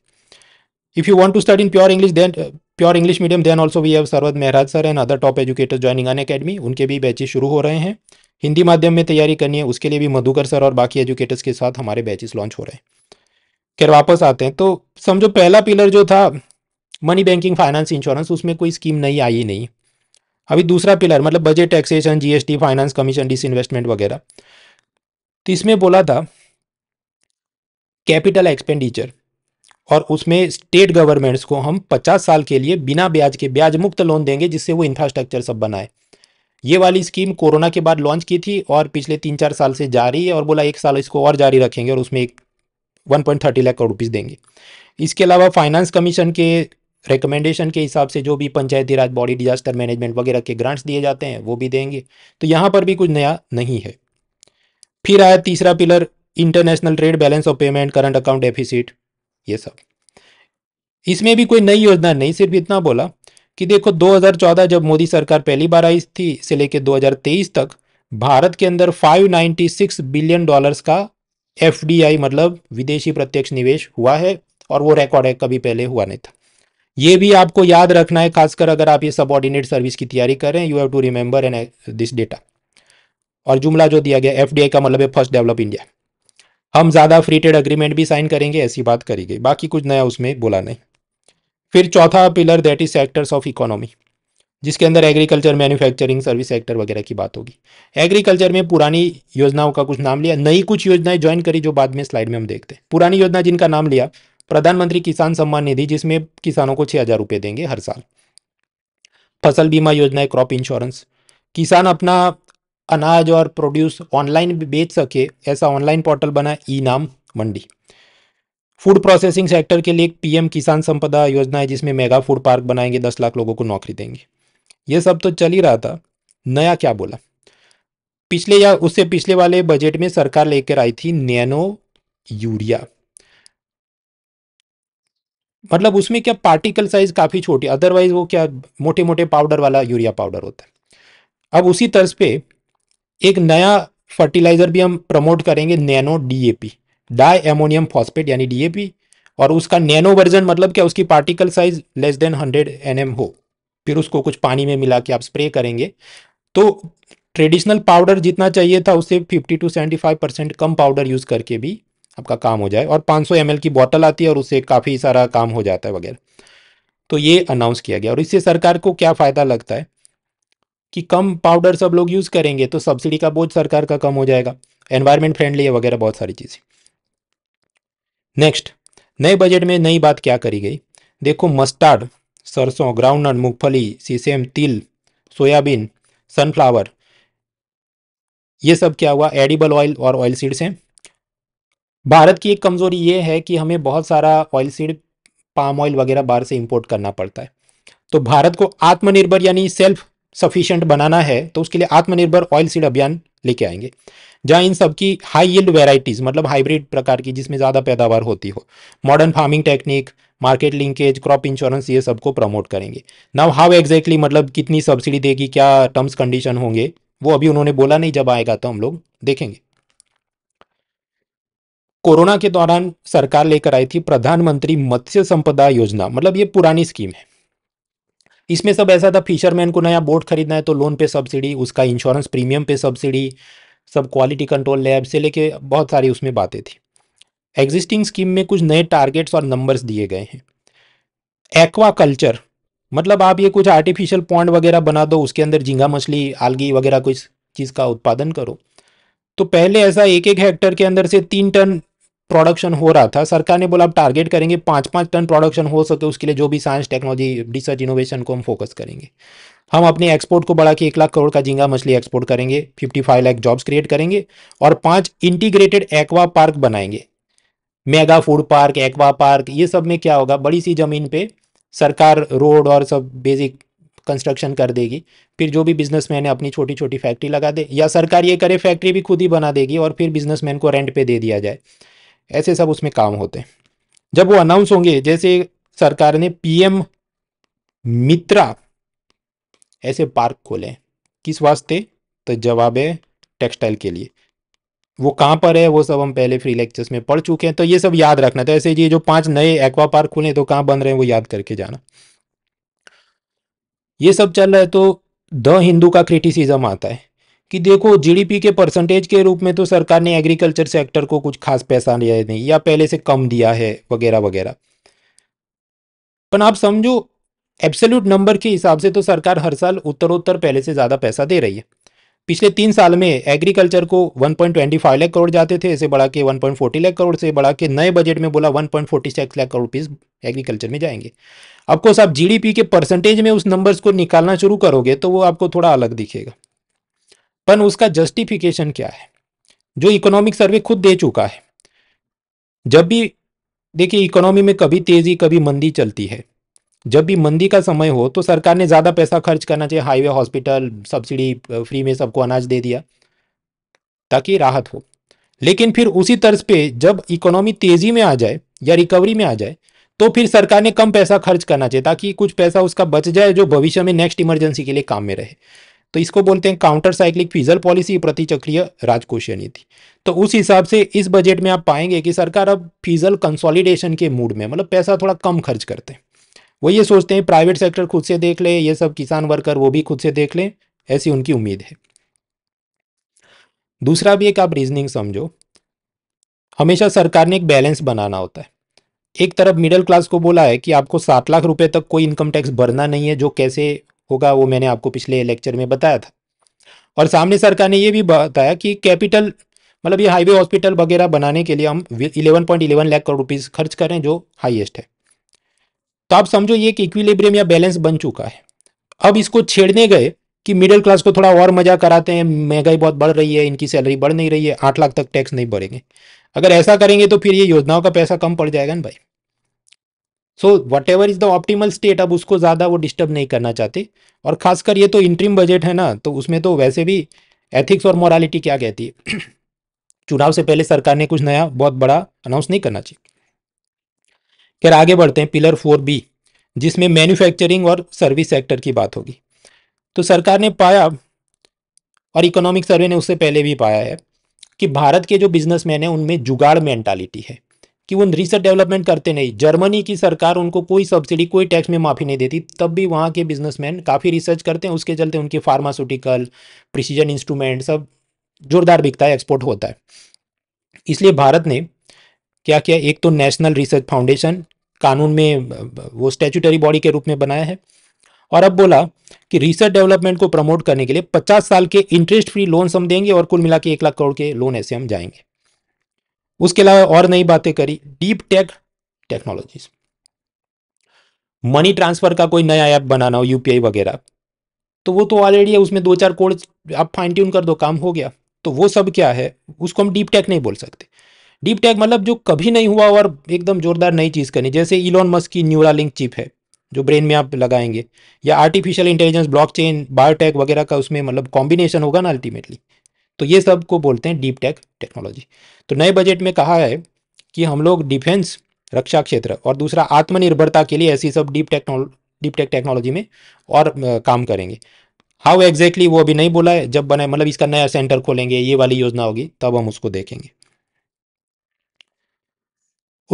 if you want to study in pure English then pure English medium then also we have Sarwat Maharaj sir and other top educators joining Unacademy उनके भी बैचेज शुरू हो रहे हैं हिंदी माध्यम में तैयारी करनी है उसके लिए भी मधुकर सर और बाकी एजुकेटर्स के साथ हमारे बैचेस लॉन्च हो रहे हैं खैर वापस आते हैं तो समझो पहला पिलर जो था मनी बैंकिंग फाइनेंस इंश्योरेंस उसमें कोई स्कीम नहीं आई नहीं अभी दूसरा पिलर मतलब budget taxation GST finance commission disinvestment वगैरह तो इसमें बोला था कैपिटल एक्सपेंडिचर और उसमें स्टेट गवर्नमेंट्स को हम 50 साल के लिए बिना ब्याज के ब्याज मुक्त लोन देंगे जिससे वो इंफ्रास्ट्रक्चर सब बनाए ये वाली स्कीम कोरोना के बाद लॉन्च की थी और पिछले तीन चार साल से जारी है और बोला एक साल इसको और जारी रखेंगे और उसमें एक one point thirty lakh crore rupees देंगे इसके अलावा फाइनेंस कमीशन के रिकमेंडेशन के हिसाब से जो भी Panchayati Raj body disaster management वगैरह के ग्रांट्स दिए जाते हैं वो भी देंगे तो यहाँ पर भी कुछ नया नहीं है फिर आया तीसरा pillar international trade balance of payment current account deficit ये सब इसमें भी कोई नई योजना नहीं सिर्फ इतना बोला कि देखो 2014 जब मोदी सरकार पहली बार आई थी से लेकर 2023 तक भारत के अंदर 596 बिलियन डॉलर्स का एफ मतलब विदेशी प्रत्यक्ष निवेश हुआ है और वो रिकॉर्ड है कभी पहले हुआ नहीं था ये भी आपको याद रखना है खासकर अगर आप ये सबॉर्डिनेट सर्विस की तैयारी कर रहे हैं you have to remember and this data और जुमला जो दिया गया एफ का मतलब है फर्स्ट डेवलप इंडिया हम ज़्यादा फ्री ट्रेड अग्रीमेंट भी साइन करेंगे ऐसी बात करी गई बाकी कुछ नया उसमें बोला नहीं फिर चौथा pillar that is sectors of economy जिसके अंदर एग्रीकल्चर मैन्युफैक्चरिंग सर्विस सेक्टर वगैरह की बात होगी एग्रीकल्चर में पुरानी योजनाओं का कुछ नाम लिया नई कुछ योजनाएं ज्वाइन करी जो बाद में स्लाइड में हम देखते हैं पुरानी योजना जिनका नाम लिया प्रधानमंत्री किसान सम्मान निधि जिसमें किसानों को छह हज़ार रुपये देंगे हर साल फसल बीमा योजना है क्रॉप इंश्योरेंस किसान अपना अनाज और प्रोड्यूस ऑनलाइन बेच सके ऐसा ऑनलाइन पोर्टल बना ई नाम मंडी फूड प्रोसेसिंग सेक्टर के लिए एक पीएम किसान संपदा योजना है जिसमें मेगा फूड पार्क बनाएंगे दस लाख लोगों को नौकरी देंगे ये सब तो चल ही रहा था नया क्या बोला पिछले या उससे पिछले वाले बजट में सरकार लेकर आई थी नैनो यूरिया मतलब उसमें क्या पार्टिकल साइज काफ़ी छोटी अदरवाइज वो क्या मोटे मोटे पाउडर वाला यूरिया पाउडर होता है अब उसी तर्ज पे एक नया फर्टिलाइज़र भी हम प्रमोट करेंगे nano DAP di ammonium phosphate यानी डीएपी और उसका नैनो वर्जन मतलब क्या उसकी particle size less than hundred N हो फिर उसको कुछ पानी में मिला के आप स्प्रे करेंगे तो ट्रेडिशनल पाउडर जितना चाहिए था उससे 50 टू 75 परसेंट कम पाउडर यूज़ करके भी आपका काम हो जाए और 500 एम की बॉटल आती है और उससे काफ़ी सारा काम हो जाता है वगैरह तो ये अनाउंस किया गया और इससे सरकार को क्या फ़ायदा लगता है कि कम पाउडर सब लोग यूज़ करेंगे तो सब्सिडी का बोझ सरकार का कम हो जाएगा एनवायरमेंट फ्रेंडली है वगैरह बहुत सारी चीज़ें नेक्स्ट नए बजट में नई बात क्या करी गई देखो मस्टार्ड सरसों ग्राउंडनट मूंगफली सीसेम तिल सोयाबीन सनफ्लावर ये सब क्या हुआ एडिबल ऑयल और ऑयल सीड्स हैं भारत की एक कमज़ोरी ये है कि हमें बहुत सारा ऑयल सीड पाम ऑयल वगैरह बाहर से इंपोर्ट करना पड़ता है तो भारत को आत्मनिर्भर यानी सेल्फ सफिशिएंट बनाना है तो उसके लिए आत्मनिर्भर ऑयल सीड अभियान लेके आएंगे जहाँ इन सबकी हाई यील्ड वेराइटीज़ मतलब हाइब्रिड प्रकार की जिसमें ज़्यादा पैदावार होती हो modern farming technique market linkage crop insurance ये सबको प्रमोट करेंगे नाउ हाउ एग्जैक्टली मतलब कितनी सब्सिडी देगी क्या टर्म्स कंडीशन होंगे वो अभी उन्होंने बोला नहीं जब आएगा तो हम लोग देखेंगे कोरोना के दौरान सरकार लेकर आई थी प्रधानमंत्री मत्स्य संपदा योजना मतलब ये पुरानी स्कीम है इसमें सब ऐसा था फिशरमैन को नया बोट खरीदना है तो लोन पे सब्सिडी उसका इंश्योरेंस प्रीमियम पे सब्सिडी सब क्वालिटी कंट्रोल लैब से लेके बहुत सारी उसमें बातें थी एग्जिस्टिंग स्कीम में कुछ नए टारगेट्स और नंबर्स दिए गए हैं एक्वा कल्चर मतलब आप ये कुछ आर्टिफिशियल पॉइंट वगैरह बना दो उसके अंदर झींगा मछली आलगी वगैरह कुछ चीज़ का उत्पादन करो तो पहले ऐसा एक एक हेक्टर के अंदर से तीन टन प्रोडक्शन हो रहा था सरकार ने बोला आप टारगेट करेंगे पाँच पाँच टन प्रोडक्शन हो सके उसके लिए जो भी साइंस टेक्नोलॉजी रिसर्च इनोवेशन को हम फोकस करेंगे हम अपने एक्सपोर्ट को बढ़ा के एक लाख करोड़ का झींगा मछली एक्सपोर्ट करेंगे 55 लाख जॉब्स क्रिएट करेंगे और पांच इंटीग्रेटेड एक्वा पार्क बनाएंगे mega food park aqua park ये सब में क्या होगा बड़ी सी ज़मीन पे सरकार रोड और सब बेसिक कंस्ट्रक्शन कर देगी फिर जो भी बिजनेसमैन है अपनी छोटी छोटी फैक्ट्री लगा दे या सरकार ये करे फैक्ट्री भी खुद ही बना देगी और फिर बिजनेसमैन को रेंट पे दे दिया जाए ऐसे सब उसमें काम होते हैं जब वो अनाउंस होंगे जैसे सरकार ने पीएम मित्रा ऐसे पार्क खोलें किस वास्ते तो जवाब है टेक्सटाइल के लिए वो कहाँ पर है वो सब हम पहले फ्री लेक्चर्स में पढ़ चुके हैं तो ये सब याद रखना तो ऐसे ये जो पांच नए एक्वा पार्क खुले तो कहाँ बन रहे हैं वो याद करके जाना ये सब चल रहा है तो द हिंदू का क्रिटिसिज्म आता है कि देखो जीडीपी के परसेंटेज के रूप में तो सरकार ने एग्रीकल्चर सेक्टर को कुछ खास पैसा दिया नहीं या पहले से कम दिया है वगैरह वगैरह पर आप समझो एब्सोल्यूट नंबर के हिसाब से तो सरकार हर साल उत्तरोत्तर पहले से ज़्यादा पैसा दे रही है पिछले तीन साल में एग्रीकल्चर को 1.25 लाख करोड़ जाते थे इसे बढ़ा के 1.40 लाख करोड़ से बढ़ा के नए बजट में बोला 1.46 लाख करोड़ रुपीज़ एग्रीकल्चर में जाएंगे आपको आप जीडीपी के परसेंटेज में उस नंबर्स को निकालना शुरू करोगे तो वो आपको थोड़ा अलग दिखेगा पर उसका जस्टिफिकेशन क्या है जो इकोनॉमिक सर्वे खुद दे चुका है जब भी देखिए इकोनॉमी में कभी तेज़ी कभी मंदी चलती है जब भी मंदी का समय हो तो सरकार ने ज़्यादा पैसा खर्च करना चाहिए हाईवे हॉस्पिटल सब्सिडी फ्री में सबको अनाज दे दिया ताकि राहत हो लेकिन फिर उसी तर्ज पे जब इकोनॉमी तेजी में आ जाए या रिकवरी में आ जाए तो फिर सरकार ने कम पैसा खर्च करना चाहिए ताकि कुछ पैसा उसका बच जाए जो भविष्य में नेक्स्ट इमरजेंसी के लिए काम में रहे तो इसको बोलते हैं काउंटर साइक्लिक फिजल पॉलिसी चक्रिय राजकोषीय नीति तो उस हिसाब से इस बजट में आप पाएंगे कि सरकार अब फिजल कंसोलिडेशन के मूड में मतलब पैसा थोड़ा कम खर्च करते हैं वो ये सोचते हैं प्राइवेट सेक्टर खुद से देख ले ये सब किसान वर्कर वो भी खुद से देख लें ऐसी उनकी उम्मीद है दूसरा भी एक आप रीजनिंग समझो हमेशा सरकार ने एक बैलेंस बनाना होता है एक तरफ मिडिल क्लास को बोला है कि आपको सात लाख रुपए तक कोई इनकम टैक्स भरना नहीं है जो कैसे होगा वो मैंने आपको पिछले लेक्चर में बताया था और सामने सरकार ने ये भी बताया कि कैपिटल मतलब ये हाईवे हॉस्पिटल वगैरह बनाने के लिए हम 11.11 लाख करोड़ रुपीज़ खर्च करें जो हाईएस्ट है तो आप समझो ये एक इक्विलिब्रियम या बैलेंस बन चुका है अब इसको छेड़ने गए कि मिडिल क्लास को थोड़ा और मजा कराते हैं महंगाई बहुत बढ़ रही है इनकी सैलरी बढ़ नहीं रही है आठ लाख तक टैक्स नहीं बढ़ेंगे अगर ऐसा करेंगे तो फिर ये योजनाओं का पैसा कम पड़ जाएगा ना भाई so whatever is the optimal state अब उसको ज़्यादा वो डिस्टर्ब नहीं करना चाहते और खासकर ये तो इंट्रीम बजट है ना तो उसमें तो वैसे भी एथिक्स और मॉरालिटी क्या कहती है चुनाव से पहले सरकार ने कुछ नया बहुत बड़ा अनाउंस नहीं करना चाहिए खैर आगे बढ़ते हैं पिलर फोर बी जिसमें मैन्युफैक्चरिंग और सर्विस सेक्टर की बात होगी तो सरकार ने पाया और इकोनॉमिक सर्वे ने उससे पहले भी पाया है कि भारत के जो बिजनेसमैन हैं उनमें जुगाड़ मेंटालिटी है कि वो रिसर्च डेवलपमेंट करते नहीं जर्मनी की सरकार उनको कोई सब्सिडी कोई टैक्स में माफ़ी नहीं देती तब भी वहाँ के बिजनेसमैन काफ़ी रिसर्च करते हैं उसके चलते उनकी फार्मास्यूटिकल प्रिसीजन इंस्ट्रूमेंट सब जोरदार बिकता है एक्सपोर्ट होता है इसलिए भारत ने क्या किया एक तो नेशनल रिसर्च फाउंडेशन कानून में वो स्टैचूटरी बॉडी के रूप में बनाया है और अब बोला कि रिसर्च डेवलपमेंट को प्रमोट करने के लिए 50 साल के इंटरेस्ट फ्री लोन्स हम देंगे और कुल मिला के एक लाख करोड़ के लोन ऐसे हम जाएंगे उसके अलावा और नई बातें करी deep tech technologies money transfer का कोई नया ऐप बनाना हो यूपीआई वगैरह तो वो तो ऑलरेडी है उसमें दो चार कोड आप फाइन ट्यून कर दो काम हो गया तो वो सब क्या है उसको हम डीप टेक नहीं बोल सकते डीप टैग मतलब जो कभी नहीं हुआ और एकदम जोरदार नई चीज़ करनी जैसे इलॉन मस्क की न्यूरा लिंक चिप है जो ब्रेन में आप लगाएंगे या आर्टिफिशियल इंटेलिजेंस ब्लॉकचेन बायोटेक वगैरह का उसमें मतलब कॉम्बिनेशन होगा ना अल्टीमेटली तो ये सब को बोलते हैं डीप टेक टेक्नोलॉजी तो नए बजट में कहा है कि हम लोग डिफेंस रक्षा क्षेत्र और दूसरा आत्मनिर्भरता के लिए ऐसी सब deep technol deep tech technology में और काम करेंगे हाउ एग्जैक्टली exactly वो अभी नहीं बोला है जब बनाए मतलब इसका नया सेंटर खोलेंगे ये वाली योजना होगी तब हम उसको देखेंगे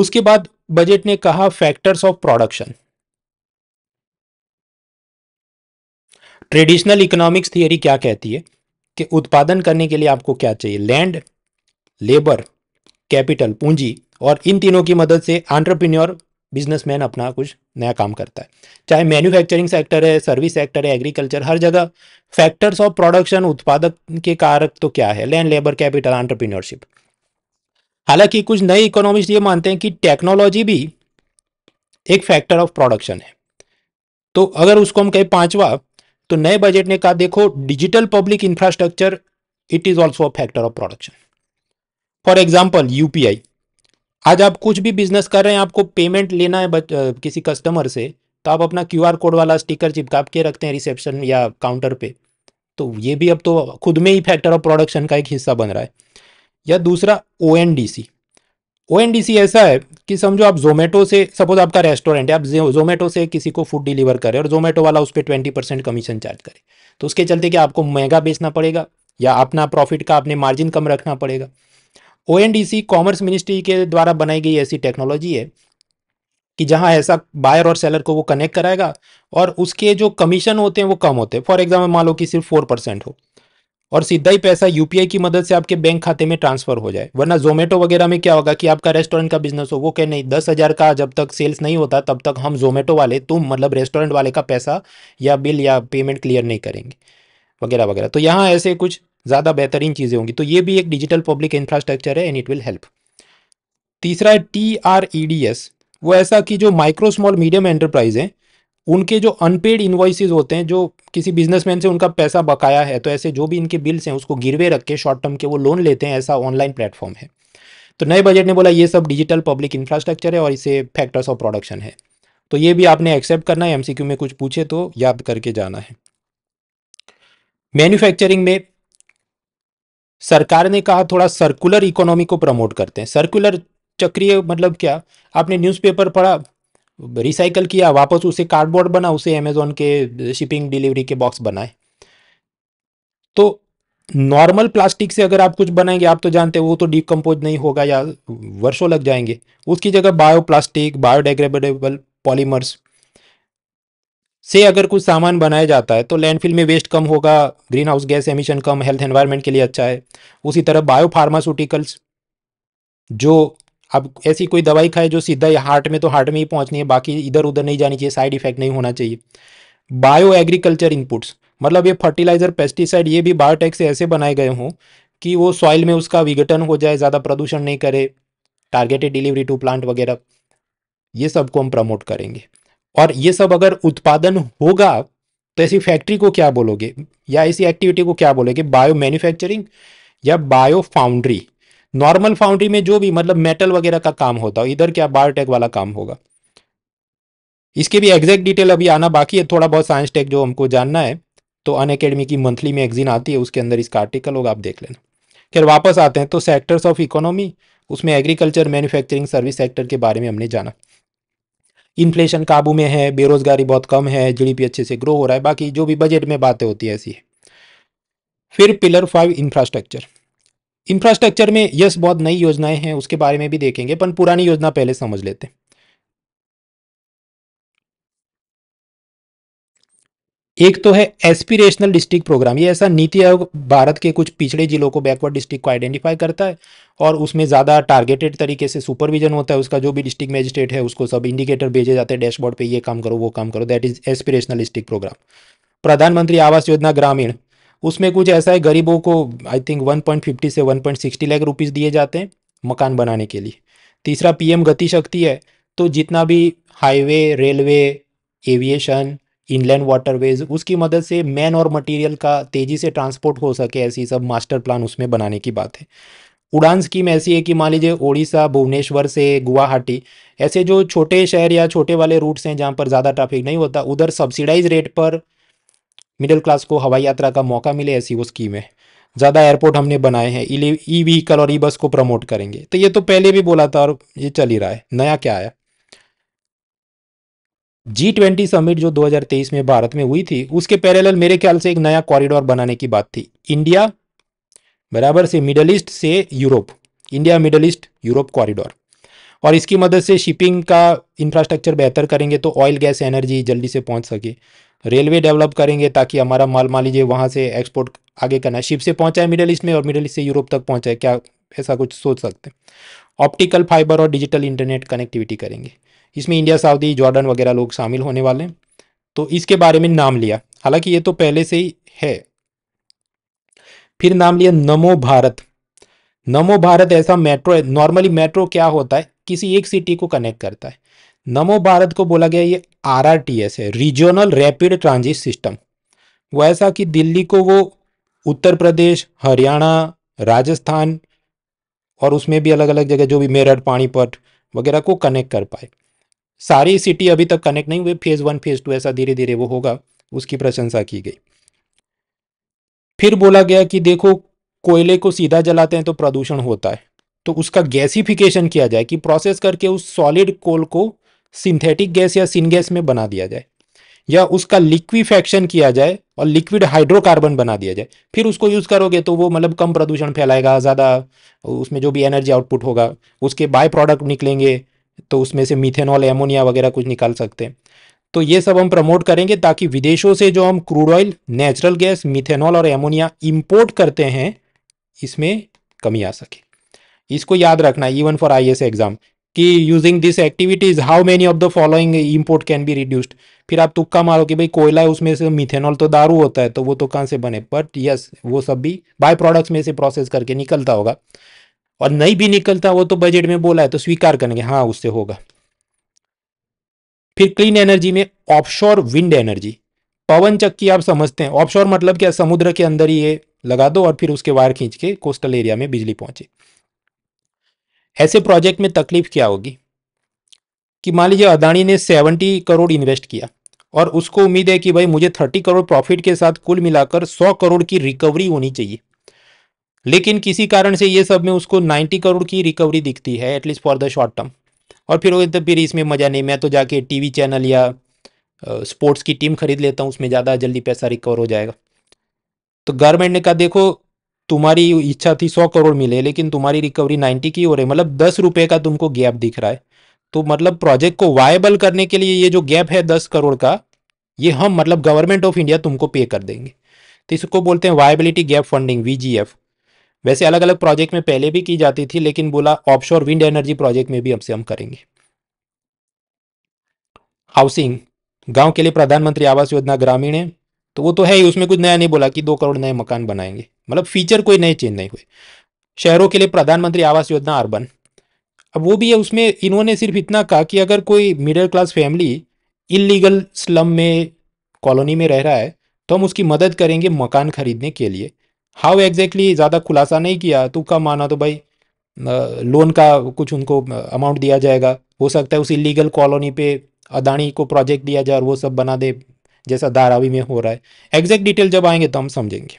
उसके बाद बजट ने कहा factors of production traditional economics theory क्या कहती है कि उत्पादन करने के लिए आपको क्या चाहिए लैंड लेबर कैपिटल पूंजी और इन तीनों की मदद से आंट्रप्रीन्योर बिजनेसमैन अपना कुछ नया काम करता है चाहे मैन्युफैक्चरिंग सेक्टर है सर्विस सेक्टर है एग्रीकल्चर हर जगह फैक्टर्स ऑफ प्रोडक्शन उत्पादक के कारक तो क्या है लैंड लेबर कैपिटल आंट्रप्रीनियोरशिप हालांकि कुछ नए इकोनॉमिस्ट ये मानते हैं कि टेक्नोलॉजी भी एक फैक्टर ऑफ प्रोडक्शन है तो अगर उसको हम कहें पांचवा तो नए बजट ने कहा देखो digital public infrastructure it is also a factor of production for example UPI आज आप कुछ भी बिजनेस कर रहे हैं आपको पेमेंट लेना है बच, आ, किसी कस्टमर से तो आप अपना क्यू कोड वाला स्टिकर चिपकाप के रखते हैं रिसेप्शन या काउंटर पे तो ये भी अब तो खुद में ही फैक्टर ऑफ प्रोडक्शन का एक हिस्सा बन रहा है या दूसरा O N D C O N D C ऐसा है कि समझो आप जोमेटो से सपोज आपका रेस्टोरेंट है आप जोमेटो से किसी को फूड डिलीवर करें और जोमेटो वाला उस पर ट्वेंटी परसेंट कमीशन चार्ज करे तो उसके चलते कि आपको महंगा बेचना पड़ेगा या अपना प्रॉफिट का आपने मार्जिन कम रखना पड़ेगा O N D C commerce ministry के द्वारा बनाई गई ऐसी टेक्नोलॉजी है कि जहाँ ऐसा बायर और सेलर को वो कनेक्ट कराएगा और उसके जो कमीशन होते हैं वो कम होते हैं फॉर एग्जाम्पल मान लो कि सिर्फ फोर परसेंट हो और सीधा ही पैसा यूपीआई की मदद से आपके बैंक खाते में ट्रांसफर हो जाए वरना जोमेटो वगैरह में क्या होगा कि आपका रेस्टोरेंट का बिजनेस हो वो कह नहीं दस हजार का जब तक सेल्स नहीं होता तब तक हम जोमेटो वाले तुम मतलब रेस्टोरेंट वाले का पैसा या बिल या पेमेंट क्लियर नहीं करेंगे वगैरह वगैरह तो यहाँ ऐसे कुछ ज़्यादा बेहतरीन चीज़ें होंगी तो ये भी एक डिजिटल पब्लिक इंफ्रास्ट्रक्चर है एंड इट विल हेल्प तीसरा है T R E D S वो ऐसा कि जो माइक्रो स्मॉल मीडियम एंटरप्राइज है उनके जो अनपेड इन्वॉइसिस होते हैं जो किसी बिजनेसमैन से उनका पैसा बकाया है तो ऐसे जो भी इनके बिल्स हैं उसको गिरवे रख के शॉर्ट टर्म के वो लोन लेते हैं ऐसा ऑनलाइन प्लेटफॉर्म है तो नए बजट ने बोला ये सब डिजिटल पब्लिक इंफ्रास्ट्रक्चर है और इसे फैक्टर्स ऑफ प्रोडक्शन है तो ये भी आपने एक्सेप्ट करना है एमसीक्यू में कुछ पूछे तो याद करके जाना है मैन्युफैक्चरिंग में सरकार ने कहा थोड़ा सर्कुलर इकोनॉमी को प्रमोट करते हैं सर्कुलर चक्रीय मतलब क्या आपने न्यूज़पेपर पढ़ा रिसाइकल किया वापस उसे कार्डबोर्ड बना उसे अमेजोन के शिपिंग डिलीवरी के बॉक्स बनाए तो नॉर्मल प्लास्टिक से अगर आप कुछ बनाएंगे आप तो जानते हैं वो तो डिकम्पोज नहीं होगा या वर्षों लग जाएंगे उसकी जगह बायो प्लास्टिक बायोडेग्रेडेबल पॉलीमर्स से अगर कुछ सामान बनाया जाता है तो लैंडफिल में वेस्ट कम होगा ग्रीन हाउस गैस एमिशन कम हेल्थ एनवायरनमेंट के लिए अच्छा है उसी तरह बायो फार्मास्यूटिकल्स जो अब ऐसी कोई दवाई खाए जो सीधा ही हार्ट में तो हार्ट में ही पहुंचनी है बाकी इधर उधर नहीं जानी चाहिए साइड इफेक्ट नहीं होना चाहिए बायो एग्रीकल्चर इनपुट्स मतलब ये फर्टिलाइजर पेस्टिसाइड ये भी बायोटेक से ऐसे बनाए गए हों कि वो सॉइल में उसका विघटन हो जाए ज़्यादा प्रदूषण नहीं करे टारगेटेड डिलीवरी टू प्लांट वगैरह ये सब को हम प्रमोट करेंगे और ये सब अगर उत्पादन होगा तो ऐसी फैक्ट्री को क्या बोलोगे या ऐसी एक्टिविटी को क्या बोलोगे बायो मैन्युफैक्चरिंग या बायो फाउंड्री नॉर्मल फाउंड्री में जो भी मतलब मेटल वगैरह का काम होता है इधर क्या बायोटेक वाला काम होगा इसके भी एग्जैक्ट डिटेल अभी आना बाकी है थोड़ा बहुत साइंस टेक जो हमको जानना है तो अन अकेडमी की मंथली मैगजीन आती है उसके अंदर इसका आर्टिकल होगा आप देख लेना खैर वापस आते हैं तो सेक्टर्स ऑफ इकोनॉमी उसमें एग्रीकल्चर मैन्युफैक्चरिंग सर्विस सेक्टर के बारे में हमने जाना इन्फ्लेशन काबू में है बेरोजगारी बहुत कम है जी अच्छे से ग्रो हो रहा है बाकी जो भी बजट में बातें होती है ऐसी है फिर पिलर फाइव इंफ्रास्ट्रक्चर इंफ्रास्ट्रक्चर में यस बहुत नई योजनाएं हैं उसके बारे में भी देखेंगे पर पुरानी योजना पहले समझ लेते हैं एक तो है एस्पिरेशनल डिस्ट्रिक्ट प्रोग्राम ये ऐसा नीति आयोग भारत के कुछ पिछड़े जिलों को बैकवर्ड डिस्ट्रिक्ट को आइडेंटिफाई करता है और उसमें ज़्यादा टारगेटेड तरीके से सुपरविजन होता है उसका जो भी डिस्ट्रिक्ट मैजिस्ट्रेट है उसको सब इंडिकेटर भेजे जाते हैं डैशबोर्ड पे ये काम करो वो काम करो that is aspirational district program Pradhanmantri Awas योजना ग्रामीण उसमें कुछ ऐसा है गरीबों को आई थिंक 1.50 से 1.60 लाख रुपीज़ दिए जाते हैं मकान बनाने के लिए तीसरा पीएम गति शक्ति है तो जितना भी highway railway aviation inland waterways उसकी मदद से मैन और मटेरियल का तेज़ी से ट्रांसपोर्ट हो सके ऐसी सब मास्टर प्लान उसमें बनाने की बात है उड़ान स्कीम ऐसी है कि मान लीजिए ओडिशा भुवनेश्वर से गुवाहाटी ऐसे जो छोटे शहर या छोटे वाले रूट्स हैं जहाँ पर ज़्यादा ट्रैफिक नहीं होता उधर सब्सिडाइज रेट पर मिडिल क्लास को हवाई यात्रा का मौका मिले ऐसी वो स्कीम है ज़्यादा एयरपोर्ट हमने बनाए हैं ई व्हीकल और ई बस को प्रमोट करेंगे तो ये तो पहले भी बोला था और ये चल ही रहा है नया क्या आया जी ट्वेंटी समिट जो 2023 में भारत में हुई थी उसके पैरल मेरे ख्याल से एक नया कॉरिडोर बनाने की बात थी इंडिया बराबर से मिडल ईस्ट से Europe India Middle East Europe corridor और इसकी मदद से शिपिंग का इंफ्रास्ट्रक्चर बेहतर करेंगे तो ऑयल गैस एनर्जी जल्दी से पहुंच सके रेलवे डेवलप करेंगे ताकि हमारा माल मान लीजिए वहाँ से एक्सपोर्ट आगे करना है शिप से पहुँचाए मिडल ईस्ट में और मिडल ईस्ट से यूरोप तक पहुँचाए क्या ऐसा कुछ सोच सकते हैं ऑप्टिकल फाइबर और डिजिटल इंटरनेट कनेक्टिविटी करेंगे इसमें इंडिया सऊदी जॉर्डन वगैरह लोग शामिल होने वाले हैं तो इसके बारे में नाम लिया हालांकि ये तो पहले से ही है फिर नाम लिया नमो भारत नमो भारत ऐसा मेट्रो है नॉर्मली मेट्रो क्या होता है किसी एक सिटी को कनेक्ट करता है नमो भारत को बोला गया ये आर है रीजनल रैपिड ट्रांजिट सिस्टम वो ऐसा कि दिल्ली को वो उत्तर प्रदेश हरियाणा राजस्थान और उसमें भी अलग अलग जगह जो भी मेरठ पानीपत वगैरह को कनेक्ट कर पाए सारी सिटी अभी तक कनेक्ट नहीं हुए फेज़ वन फेज़ टू ऐसा धीरे धीरे वो होगा उसकी प्रशंसा की गई फिर बोला गया कि देखो कोयले को सीधा जलाते हैं तो प्रदूषण होता है तो उसका गैसिफिकेशन किया जाए कि प्रोसेस करके उस सॉलिड कोल को सिंथेटिक गैस या सिन गैस में बना दिया जाए या उसका लिक्विफैक्शन किया जाए और लिक्विड हाइड्रोकार्बन बना दिया जाए फिर उसको यूज़ करोगे तो वो मतलब कम प्रदूषण फैलाएगा ज़्यादा उसमें जो भी एनर्जी आउटपुट होगा उसके बाय प्रोडक्ट निकलेंगे तो उसमें से मिथेनॉल एमोनिया वगैरह कुछ निकाल सकते हैं तो ये सब हम प्रमोट करेंगे ताकि विदेशों से जो हम crude oil natural gas methanol और एमोनिया इम्पोर्ट करते हैं इसमें कमी आ सके इसको याद रखना इवन फॉर आई एग्ज़ाम कि using this activities how many of the following import can be reduced फिर आप तुक्का मारो कि भाई कोयला है उसमें से मिथेनॉल तो दारू होता है तो वो तो कहाँ से बने बट यस वो सब भी बाय प्रोडक्ट्स में से प्रोसेस करके निकलता होगा और नहीं भी निकलता वो तो बजट में बोला है तो स्वीकार करेंगे हाँ उससे होगा फिर क्लीन एनर्जी में ऑफशोर विंड एनर्जी पवन चक्की आप समझते हैं ऑफशोर मतलब क्या समुद्र के अंदर ही ये लगा दो और फिर उसके वायर खींच के कोस्टल एरिया में बिजली पहुंचे ऐसे प्रोजेक्ट में तकलीफ क्या होगी कि मान लीजिए अदानी ने सेवेंटी करोड़ इन्वेस्ट किया और उसको उम्मीद है कि भाई मुझे थर्टी करोड़ प्रॉफिट के साथ कुल मिलाकर सौ करोड़ की रिकवरी होनी चाहिए लेकिन किसी कारण से ये सब में उसको नाइन्टी करोड़ की रिकवरी दिखती है at least for the short term और फिर वो तो फिर इसमें मज़ा नहीं मैं तो जाके टी चैनल या स्पोर्ट्स की टीम खरीद लेता हूँ उसमें ज़्यादा जल्दी पैसा रिकवर हो जाएगा तो गवर्नमेंट ने कहा देखो तुम्हारी इच्छा थी सौ करोड़ मिले लेकिन तुम्हारी रिकवरी नाइन्टी की हो रही है मतलब दस रुपये का तुमको गैप दिख रहा है तो मतलब प्रोजेक्ट को वायबल करने के लिए ये जो गैप है दस करोड़ का ये हम मतलब गवर्नमेंट ऑफ इंडिया तुमको पे कर देंगे तो इसको बोलते हैं वायबिलिटी गैप फंडिंग वीजीएफ वैसे अलग अलग प्रोजेक्ट में पहले भी की जाती थी लेकिन बोला ऑप्शोर विंड एनर्जी प्रोजेक्ट में भी हमसे हम करेंगे हाउसिंग गांव के लिए प्रधानमंत्री आवास योजना ग्रामीण है तो वो तो है ही उसमें कुछ नया नहीं बोला कि दो करोड़ नए मकान बनाएंगे मतलब फीचर कोई नए चेंज नहीं हुए शहरों के लिए प्रधानमंत्री आवास योजना अर्बन अब वो भी है उसमें इन्होंने सिर्फ इतना कहा कि अगर कोई middle class family illegal slum में कॉलोनी में रह रहा है तो हम उसकी मदद करेंगे मकान खरीदने के लिए हाउ एग्जैक्टली ज़्यादा खुलासा नहीं किया तो कब माना तो भाई लोन का कुछ उनको अमाउंट दिया जाएगा हो सकता है उस इलीगल कॉलोनी पे अदानी को प्रोजेक्ट दिया जाए और वो सब बना दे जैसा धारावी में हो रहा है एग्जैक्ट डिटेल जब आएंगे तो हम समझेंगे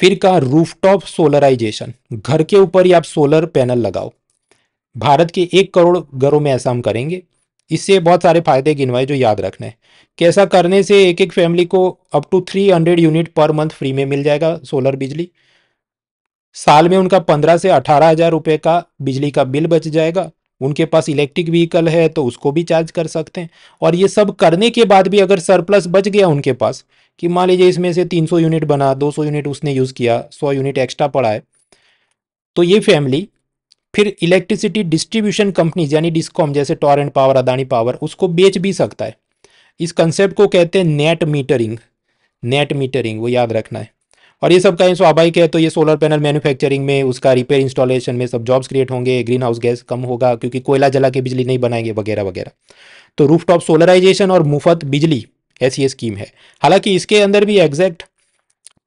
फिर कहा रूफटॉप सोलराइजेशन घर के ऊपर ही आप सोलर पैनल लगाओ भारत के एक करोड़ घरों में ऐसा हम करेंगे इससे बहुत सारे फायदे गिनवाए जो याद रखने है कैसा करने से एक एक फैमिली को up to three hundred unit per month free में मिल जाएगा सोलर बिजली साल में उनका पंद्रह से अठारह हजार रुपये का बिजली का बिल बच जाएगा उनके पास इलेक्ट्रिक व्हीकल है तो उसको भी चार्ज कर सकते हैं और ये सब करने के बाद भी अगर सरप्लस बच गया उनके पास कि मान लीजिए इसमें से 300 यूनिट बना 200 यूनिट उसने यूज़ किया 100 यूनिट एक्स्ट्रा पड़ा है तो ये फैमिली फिर इलेक्ट्रिसिटी डिस्ट्रीब्यूशन कंपनीज यानी डिस्कॉम जैसे टॉरेंट पावर अदानी पावर उसको बेच भी सकता है इस कंसेप्ट को कहते हैं नेट मीटरिंग नेट मीटरिंग वो याद रखना है और ये सब कहें स्वाभाविक है तो ये सोलर पैनल मैन्युफैक्चरिंग में उसका रिपेयर इंस्टॉलेशन में सब जॉब्स क्रिएट होंगे ग्रीन हाउस गैस कम होगा क्योंकि कोयला जला के बिजली नहीं बनाएंगे वगैरह वगैरह तो रूफटॉप सोलराइजेशन और मुफ्त बिजली ऐसी स्कीम है हालांकि इसके अंदर भी एग्जैक्ट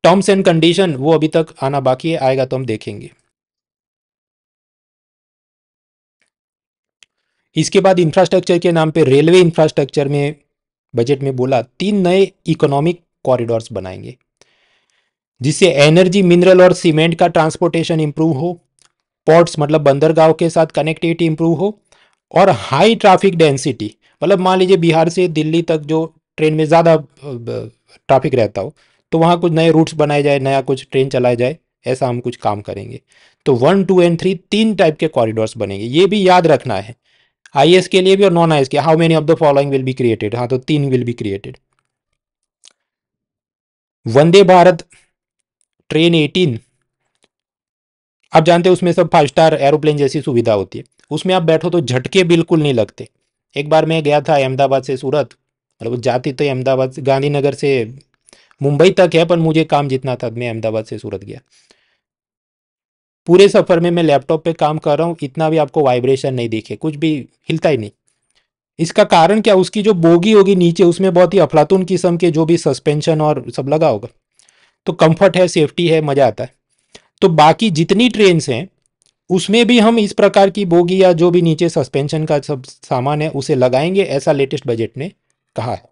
टर्म्स एंड कंडीशन वो अभी तक आना बाकी है आएगा तो हम देखेंगे इसके बाद इंफ्रास्ट्रक्चर के नाम पे रेलवे इंफ्रास्ट्रक्चर में बजट में बोला तीन नए इकोनॉमिक कॉरिडोर्स बनाएंगे जिससे एनर्जी मिनरल और सीमेंट का ट्रांसपोर्टेशन इंप्रूव हो पोर्ट्स मतलब बंदरगाह के साथ कनेक्टिविटी इंप्रूव हो और हाई ट्रैफिक डेंसिटी मतलब मान लीजिए बिहार से दिल्ली तक जो ट्रेन में ज़्यादा ट्रैफिक रहता हो तो वहाँ कुछ नए रूट्स बनाए जाए नया कुछ ट्रेन चलाए जाए ऐसा हम कुछ काम करेंगे तो वन टू एंड थ्री तीन टाइप के कॉरिडोर्स बनेंगे ये भी याद रखना है आई के लिए भी और नॉन आई के how many of the following will be created हाँ तो तीन will be created Vande Bharat train eighteen आप जानते हैं उसमें सब फाइव स्टार एरोप्लेन जैसी सुविधा होती है उसमें आप बैठो तो झटके बिल्कुल नहीं लगते एक बार मैं गया था अहमदाबाद से सूरत मतलब जाती तो अहमदाबाद गांधीनगर से मुंबई तक है पर मुझे काम जितना था मैं अहमदाबाद से सूरत गया पूरे सफ़र में मैं लैपटॉप पे काम कर रहा हूँ इतना भी आपको वाइब्रेशन नहीं दिखे कुछ भी हिलता ही नहीं इसका कारण क्या उसकी जो बोगी होगी नीचे उसमें बहुत ही अफलातून किस्म के जो भी सस्पेंशन और सब लगा होगा तो कंफर्ट है सेफ्टी है मज़ा आता है तो बाकी जितनी ट्रेन हैं उसमें भी हम इस प्रकार की बोगी या जो भी नीचे सस्पेंशन का सब सामान है उसे लगाएंगे ऐसा लेटेस्ट बजट ने कहा है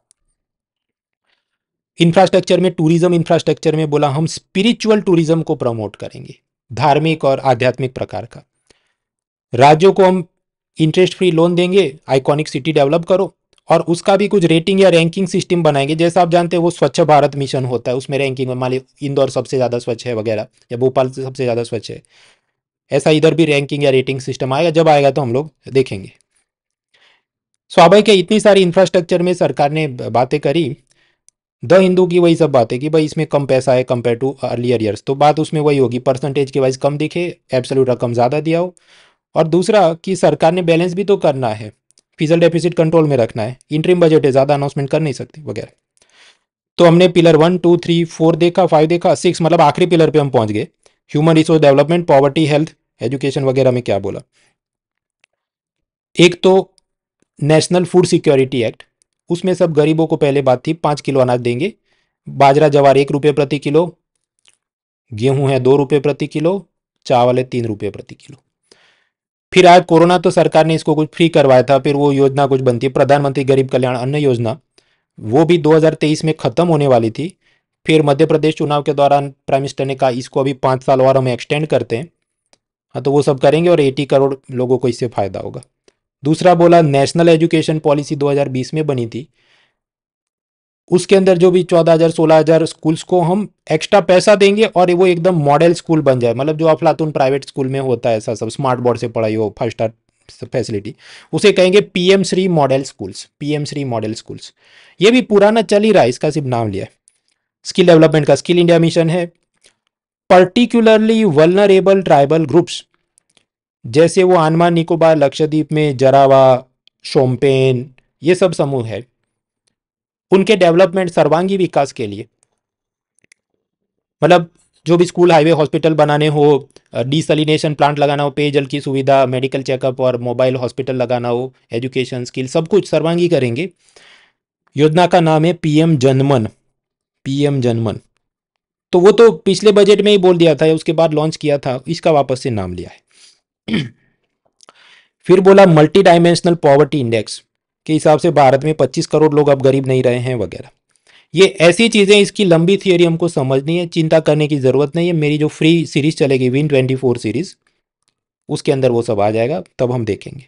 इंफ्रास्ट्रक्चर में टूरिज्म इंफ्रास्ट्रक्चर में बोला हम स्पिरिचुअल टूरिज्म को प्रमोट करेंगे धार्मिक और आध्यात्मिक प्रकार का राज्यों को हम इंटरेस्ट फ्री लोन देंगे आइकॉनिक सिटी डेवलप करो और उसका भी कुछ रेटिंग या रैंकिंग सिस्टम बनाएंगे जैसा आप जानते हैं वो स्वच्छ भारत मिशन होता है उसमें रैंकिंग में मान ली इंदौर सबसे ज़्यादा स्वच्छ है वगैरह या भोपाल सबसे ज़्यादा स्वच्छ है ऐसा इधर भी रैंकिंग या रेटिंग सिस्टम आएगा जब आएगा तो हम लोग देखेंगे स्वाभाविक है इतनी सारी इंफ्रास्ट्रक्चर में सरकार ने बातें करी द हिंदू की वही सब बातें कि भाई इसमें कम पैसा है कंपेयर टू अर्लियर ईयर्स तो बात उसमें वही होगी परसेंटेज के वाइज कम दिखे एब्सोल्यूट रकम ज़्यादा दिया हो और दूसरा कि सरकार ने बैलेंस भी तो करना है फिजल डेफिसिट कंट्रोल में रखना है इंट्रीम बजट है ज़्यादा अनाउंसमेंट कर नहीं सकते वगैरह तो हमने pillar one two three four देखा फाइव देखा सिक्स मतलब आखिरी पिलर पे हम पहुंच गए human resource development poverty health education वगैरह में क्या बोला एक तो नेशनल फूड सिक्योरिटी एक्ट उसमें सब गरीबों को पहले बात थी पाँच किलो अनाज देंगे बाजरा जवार एक रुपये प्रति किलो गेहूँ है दो रुपये प्रति किलो चावल है तीन रुपये प्रति किलो फिर आया कोरोना तो सरकार ने इसको कुछ फ्री करवाया था फिर वो योजना कुछ बनती है प्रधानमंत्री गरीब कल्याण अन्न योजना वो भी 2023 में ख़त्म होने वाली थी फिर मध्य प्रदेश चुनाव के दौरान प्राइम मिनिस्टर ने कहा इसको अभी पाँच साल और हम एक्सटेंड करते हैं हाँ तो वो सब करेंगे और 80 करोड़ लोगों को इससे फ़ायदा होगा दूसरा बोला नेशनल एजुकेशन पॉलिसी 2020 में बनी थी उसके अंदर जो भी चौदह हज़ार सोलह हज़ार स्कूल्स को हम एक्स्ट्रा पैसा देंगे और वो एकदम मॉडल स्कूल बन जाए मतलब जो अफलातून प्राइवेट स्कूल में होता है ऐसा सब स्मार्ट बोर्ड से पढ़ाई हो फाइव स्टार फैसिलिटी उसे कहेंगे P M Shri model schools P M Shri model schools ये भी पुराना चल ही रहा है इसका सिर्फ नाम लिया है स्किल डेवलपमेंट का स्किल इंडिया मिशन है पर्टिकुलरली वलनरेबल ट्राइबल ग्रुप्स जैसे वो आनमान निकोबार लक्षद्वीप में जरावा शोमपेन ये सब समूह है उनके डेवलपमेंट सर्वांगी विकास के लिए मतलब जो भी स्कूल हाईवे हॉस्पिटल बनाने हो डिसलिनेशन प्लांट लगाना हो पेयजल की सुविधा मेडिकल चेकअप और मोबाइल हॉस्पिटल लगाना हो एजुकेशन स्किल सब कुछ सर्वांगी करेंगे योजना का नाम है पीएम जनमन पीएम जनमन तो वो तो पिछले बजट में ही बोल दिया था उसके बाद लॉन्च किया था इसका वापस से नाम लिया है फिर बोला मल्टी डायमेंशनल पॉवर्टी इंडेक्स के हिसाब से भारत में पच्चीस करोड़ लोग अब गरीब नहीं रहे हैं वगैरह ये ऐसी चीज़ें इसकी लंबी थियोरी हमको समझनी है चिंता करने की ज़रूरत नहीं है मेरी जो फ्री सीरीज़ चलेगी विन ट्वेंटी फोर सीरीज़ उसके अंदर वो सब आ जाएगा तब हम देखेंगे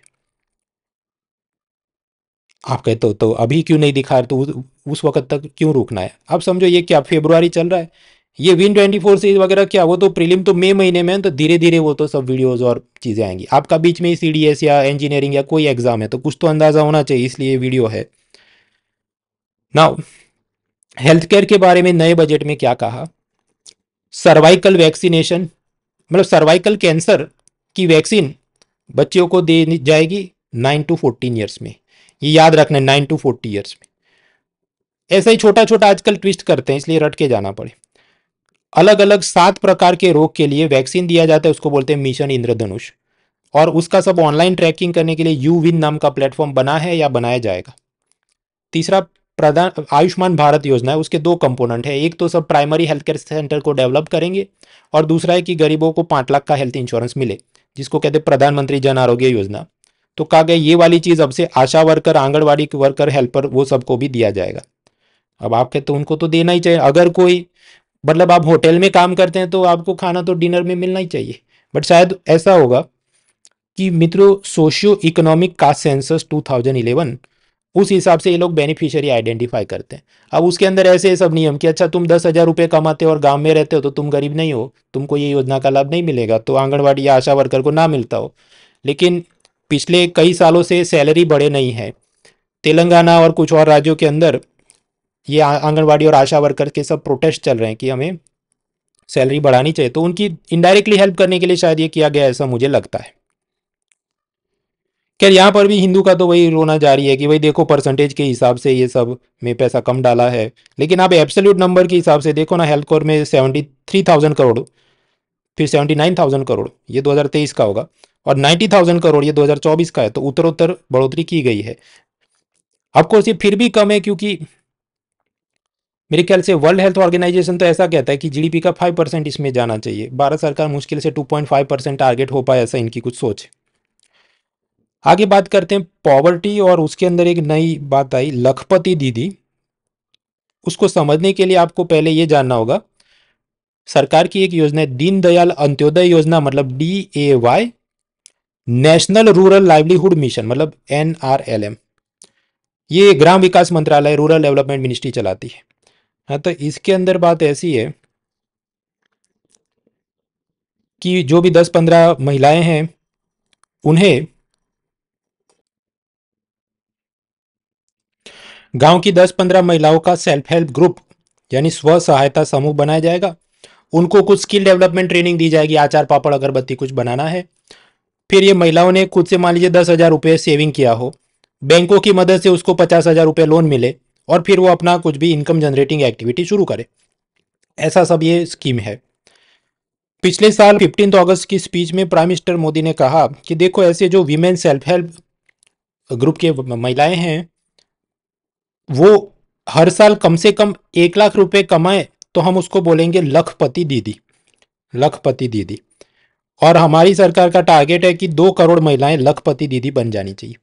आप कहते हो तो, तो अभी क्यों नहीं दिखा रहे तो उस वक्त तक क्यों रुकना है अब समझो ये क्या फेब्रुआरी चल रहा है ये विन ट्वेंटी फोर सीरीज वगैरह क्या वो तो प्रीलिम तो मई महीने में तो धीरे धीरे वो तो सब वीडियोस और चीज़ें आएंगी आपका बीच में ही सी या इंजीनियरिंग या कोई एग्जाम है तो कुछ तो अंदाज़ा होना चाहिए इसलिए वीडियो है नाउ हेल्थ केयर के बारे में नए बजट में क्या कहा सर्वाइकल वैक्सीनेशन मतलब सर्वाइकल कैंसर की वैक्सीन बच्चों को दे जाएगी नाइन टू फोर्टीन ईयर्स में ये याद रखना नाइन टू फोर्टी ईयर्स में ऐसा ही छोटा छोटा आजकल ट्विस्ट करते हैं इसलिए रट के जाना पड़े अलग अलग सात प्रकार के रोग के लिए वैक्सीन दिया जाता है उसको बोलते हैं मिशन इंद्रधनुष और उसका सब ऑनलाइन ट्रैकिंग करने के लिए यू विन नाम का प्लेटफॉर्म बना है या बनाया जाएगा तीसरा प्रधान आयुष्मान भारत योजना है उसके दो कंपोनेंट है एक तो सब प्राइमरी हेल्थ केयर सेंटर को डेवलप करेंगे और दूसरा है कि गरीबों को पाँच लाख का हेल्थ इंश्योरेंस मिले जिसको कहते हैं प्रधानमंत्री जन आरोग्य योजना तो कहा गया ये वाली चीज़ अब से ASHA worker anganwadi worker helper वो सबको भी दिया जाएगा अब आप कहते तो उनको तो देना ही चाहिए अगर कोई मतलब आप होटल में काम करते हैं तो आपको खाना तो डिनर में मिलना ही चाहिए बट शायद ऐसा होगा कि मित्रों सोशियो इकोनॉमिक कास्ट सेंसस 2011 उस हिसाब से ये लोग बेनिफिशियरी आइडेंटिफाई करते हैं अब उसके अंदर ऐसे सब नियम कि अच्छा तुम दस हज़ार रुपये कमाते हो और गांव में रहते हो तो तुम गरीब नहीं हो तुमको ये योजना का लाभ नहीं मिलेगा तो आंगनबाड़ी या आशा वर्कर को ना मिलता हो लेकिन पिछले कई सालों से सैलरी बढ़े नहीं है तेलंगाना और कुछ और राज्यों के अंदर ये आंगनबाड़ी और आशा वर्कर के सब प्रोटेस्ट चल रहे हैं कि हमें सैलरी बढ़ानी चाहिए तो उनकी इनडायरेक्टली हेल्प करने के लिए शायद ये किया गया ऐसा मुझे लगता है खैर यहाँ पर भी हिंदू का तो वही रोना जारी है कि भाई देखो परसेंटेज के हिसाब से ये सब में पैसा कम डाला है लेकिन आप एब्सोल्यूट नंबर के हिसाब से देखो ना हेल्थ कोर में सेवेंटी थ्री थाउजेंड करोड़ फिर सेवेंटी नाइन थाउजेंड करोड़ ये दो हज़ार तेईस का होगा और नाइन्टी थाउजेंड करोड़ ये दो हज़ार चौबीस का है तो उत्तरोत्तर बढ़ोतरी की गई है ऑफकोर्स ये फिर भी कम है क्योंकि मेरे ख्याल से वर्ल्ड हेल्थ ऑर्गेनाइजेशन तो ऐसा कहता है कि जीडीपी का फाइव परसेंट इसमें जाना चाहिए भारत सरकार मुश्किल से two point five percent target हो पाए ऐसा इनकी कुछ सोच है आगे बात करते हैं पॉवर्टी और उसके अंदर एक नई बात आई लखपति दीदी उसको समझने के लिए आपको पहले ये जानना होगा सरकार की एक योजना है दीनदयाल अंत्योदय योजना मतलब D A Y national rural livelihood mission मतलब एन आर एल एम ये ग्राम विकास मंत्रालय रूरल डेवलपमेंट मिनिस्ट्री चलाती है हाँ तो इसके अंदर बात ऐसी है कि जो भी दस पंद्रह महिलाएं हैं उन्हें गांव की दस पंद्रह महिलाओं का सेल्फ हेल्प ग्रुप यानी स्व सहायता समूह बनाया जाएगा उनको कुछ स्किल डेवलपमेंट ट्रेनिंग दी जाएगी आचार पापड़ अगरबत्ती कुछ बनाना है फिर ये महिलाओं ने खुद से मान लीजिए दस हज़ार रुपये सेविंग किया हो बैंकों की मदद से उसको पचास हज़ार रुपये लोन मिले और फिर वो अपना कुछ भी इनकम जनरेटिंग एक्टिविटी शुरू करे ऐसा सब ये स्कीम है पिछले साल फिफ्टीन अगस्त की स्पीच में प्राइम मिनिस्टर मोदी ने कहा कि देखो ऐसे जो वीमेन सेल्फ हेल्प ग्रुप के महिलाएं हैं वो हर साल कम से कम एक लाख रुपए कमाए तो हम उसको बोलेंगे लखपति दीदी लखपति दीदी और हमारी सरकार का टारगेट है कि दो करोड़ महिलाएं लखपति दीदी बन जानी चाहिए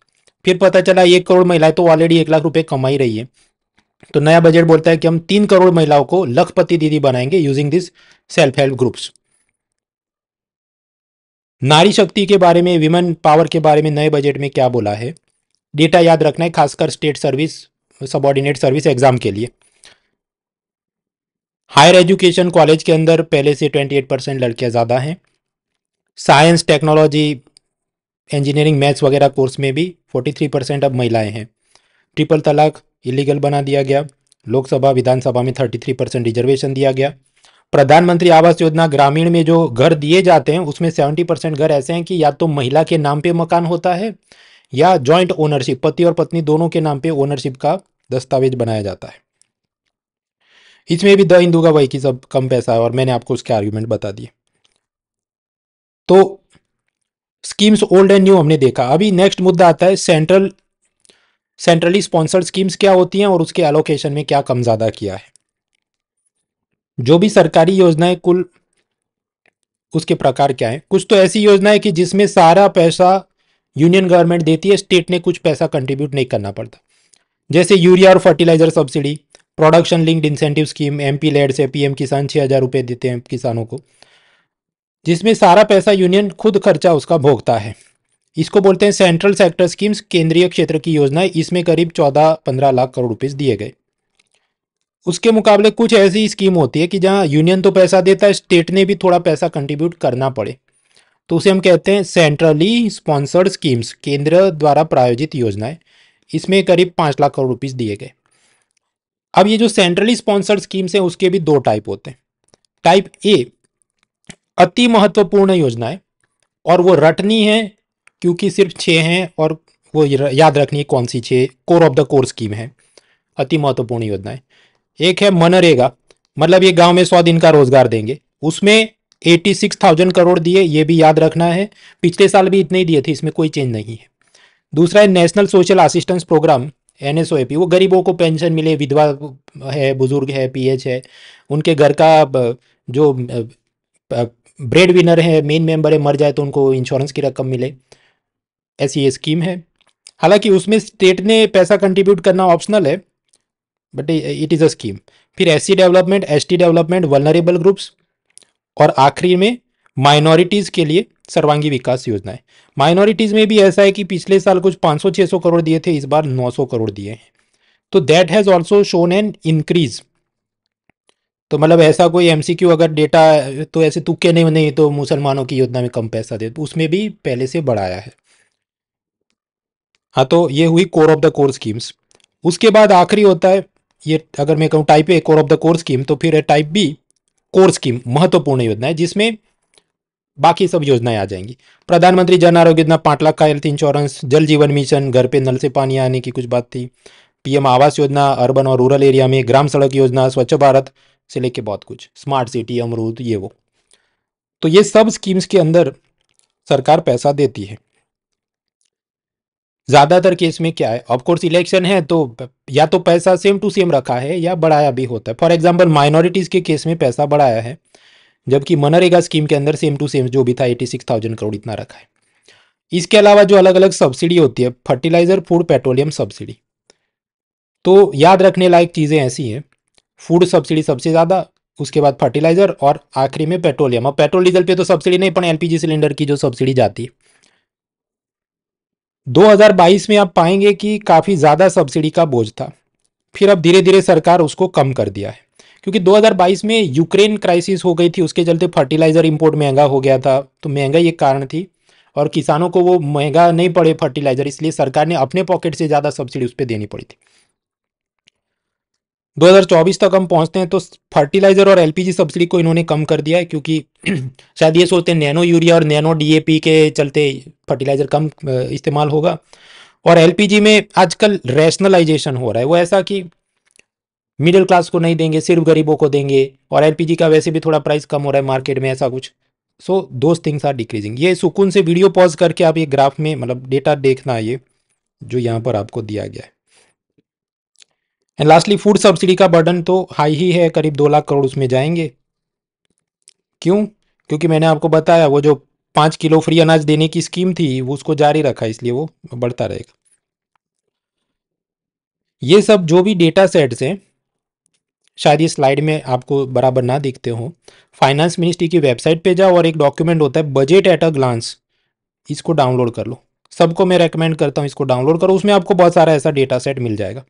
फिर पता चला एक करोड़ महिलाएं तो ऑलरेडी एक लाख रुपए कमाई रही है तो नया बजट बोलता है कि हम तीन करोड़ महिलाओं को लखपति दीदी बनाएंगे using this self help groups नारी शक्ति के बारे में विमेन पावर के बारे में नए बजट में क्या बोला है डेटा याद रखना है खासकर state service subordinate service exam के लिए हायर एजुकेशन कॉलेज के अंदर पहले से 28 परसेंट लड़कियां ज़्यादा हैं साइंस टेक्नोलॉजी इंजीनियरिंग मैथ्स वगैरह कोर्स में भी 43 परसेंट अब महिलाएं हैं ट्रिपल तलाक इलीगल बना दिया गया लोकसभा विधानसभा में 33 परसेंट रिजर्वेशन दिया गया प्रधानमंत्री आवास योजना ग्रामीण में जो घर दिए जाते हैं उसमें 70 परसेंट घर ऐसे हैं कि या तो महिला के नाम पे मकान होता है या जॉइंट ओनरशिप पति और पत्नी दोनों के नाम पे ओनरशिप का दस्तावेज बनाया जाता है इसमें भी द हिंदू का वही की सब कम पैसा है और मैंने आपको उसके आर्ग्यूमेंट बता दिए तो स्कीम्स ओल्ड एंड न्यू हमने देखा अभी नेक्स्ट मुद्दा आता है सेंट्रल सेंट्रली स्पॉन्सर्ड स्कीम्स क्या होती हैं और उसके एलोकेशन में क्या कम ज़्यादा किया है जो भी सरकारी योजनाएं कुल उसके प्रकार क्या है कुछ तो ऐसी योजना है कि जिसमें सारा पैसा यूनियन गवर्नमेंट देती है स्टेट ने कुछ पैसा कंट्रीब्यूट नहीं करना पड़ता जैसे यूरिया और fertilizer subsidy production linked incentive scheme M P LAD से पी एम किसान छह हज़ार रुपये देते हैं किसानों को जिसमें सारा पैसा यूनियन खुद खर्चा उसका भोगता है इसको बोलते हैं सेंट्रल सेक्टर स्कीम्स केंद्रीय क्षेत्र की योजना इसमें करीब चौदह पंद्रह लाख करोड़ रुपए दिए गए उसके मुकाबले कुछ ऐसी स्कीम होती है कि जहां यूनियन तो पैसा देता है स्टेट ने भी थोड़ा पैसा कंट्रीब्यूट करना पड़े तो उसे हम कहते हैं सेंट्रली स्पॉन्सर्ड स्कीम्स केंद्र द्वारा प्रायोजित योजनाएं इसमें करीब पांच लाख करोड़ रुपीज दिए गए अब ये जो सेंट्रली स्पॉन्सर्ड स्कीम्स हैं उसके भी दो टाइप होते हैं टाइप ए अति महत्वपूर्ण योजनाएं और वो रटनी है क्योंकि सिर्फ छः हैं और वो याद रखनी है कौन सी छः core of the core scheme है अति महत्वपूर्ण योजनाएं एक है मनरेगा मतलब ये गांव में सौ दिन का रोजगार देंगे उसमें एटी सिक्स थाउजेंड करोड़ दिए ये भी याद रखना है पिछले साल भी इतने ही दिए थे इसमें कोई चेंज नहीं है दूसरा है national social assistance programme N S वो गरीबों को पेंशन मिले विधवा है बुजुर्ग है पी है उनके घर का जो ब्रेड विनर है मेन मेंबर है मर जाए तो उनको इंश्योरेंस की रकम मिले ऐसी ये स्कीम है हालांकि उसमें स्टेट ने पैसा कंट्रीब्यूट करना ऑप्शनल है but it is a scheme फिर SC development ST development vulnerable groups और आखिरी में माइनॉरिटीज़ के लिए सर्वांगी विकास योजना है माइनॉरिटीज़ में भी ऐसा है कि पिछले साल कुछ 500-600 करोड़ दिए थे इस बार 900 करोड़ दिए हैं तो that has also shown an increase तो मतलब ऐसा कोई एमसीक्यू अगर डेटा तो ऐसे तुक्के नहीं नहीं तो मुसलमानों की योजना में कम पैसा दे तो उसमें भी पहले से बढ़ाया है हाँ तो ये हुई core of the core schemes उसके बाद आखिरी होता है ये अगर मैं कहूँ type a core of the core scheme तो फिर है टाइप बी कोर स्कीम महत्वपूर्ण योजना है जिसमें बाकी सब योजनाएं आ जाएंगी प्रधानमंत्री जन आरोग्य योजना पांच लाख का हेल्थ इंश्योरेंस जल जीवन मिशन घर पे नल से पानी आने की कुछ बात थी पीएम आवास योजना अर्बन और रूरल एरिया में ग्राम सड़क योजना स्वच्छ भारत से लेके बहुत कुछ स्मार्ट सिटी अमरूद ये वो तो ये सब स्कीम्स के अंदर सरकार पैसा देती है ज़्यादातर केस में क्या है ऑफकोर्स इलेक्शन है तो या तो पैसा सेम टू सेम रखा है या बढ़ाया भी होता है फॉर एग्जाम्पल माइनॉरिटीज़ के केस में पैसा बढ़ाया है जबकि मनरेगा स्कीम के अंदर सेम टू सेम जो भी था एटी सिक्स थाउजेंड करोड़ इतना रखा है इसके अलावा जो अलग अलग सब्सिडी होती है फर्टिलाइज़र फूड पेट्रोलियम सब्सिडी तो याद रखने लायक चीज़ें ऐसी हैं फूड सब्सिडी सबसे ज़्यादा उसके बाद फर्टिलाइज़र और आखिरी में पेट्रोलियम और पेट्रोल डीजल पे तो सब्सिडी नहीं पर एलपीजी सिलेंडर की जो सब्सिडी जाती है 2022 में आप पाएंगे कि काफ़ी ज़्यादा सब्सिडी का बोझ था फिर अब धीरे धीरे सरकार उसको कम कर दिया है क्योंकि 2022 में यूक्रेन क्राइसिस हो गई थी उसके चलते फर्टिलाइज़र इंपोर्ट महंगा हो गया था तो महंगाई एक कारण थी और किसानों को वो महंगा नहीं पड़े फर्टिलाइज़र इसलिए सरकार ने अपने पॉकेट से ज़्यादा सब्सिडी उस पर देनी पड़ी थी 2024 तक हम पहुंचते हैं तो फर्टिलाइजर और एलपीजी सब्सिडी को इन्होंने कम कर दिया है क्योंकि शायद ये सोचते हैं नैनो यूरिया और नैनो डीएपी के चलते फर्टिलाइजर कम इस्तेमाल होगा और एलपीजी में आजकल रैशनलाइजेशन हो रहा है वो ऐसा कि मिडिल क्लास को नहीं देंगे सिर्फ गरीबों को देंगे और एल का वैसे भी थोड़ा प्राइस कम हो रहा है मार्केट में ऐसा कुछ so those things are decreasing ये सुकून से वीडियो पॉज करके आप ये ग्राफ में मतलब डेटा देखना ये जो यहाँ पर आपको दिया गया है एंड लास्टली फूड सब्सिडी का बर्डन तो हाई ही है करीब दो लाख करोड़ उसमें जाएंगे क्यों क्योंकि मैंने आपको बताया वो जो पाँच किलो फ्री अनाज देने की स्कीम थी वो उसको जारी रखा इसलिए वो बढ़ता रहेगा ये सब जो भी डेटा सेट्स हैं शायद ये स्लाइड में आपको बराबर ना दिखते हो फाइनेंस मिनिस्ट्री की वेबसाइट पे जाओ और एक डॉक्यूमेंट होता है बजट एट अ ग्लांस इसको डाउनलोड कर लो सबको मैं रेकमेंड करता हूँ इसको डाउनलोड करो उसमें आपको बहुत सारा ऐसा डेटा सेट मिल जाएगा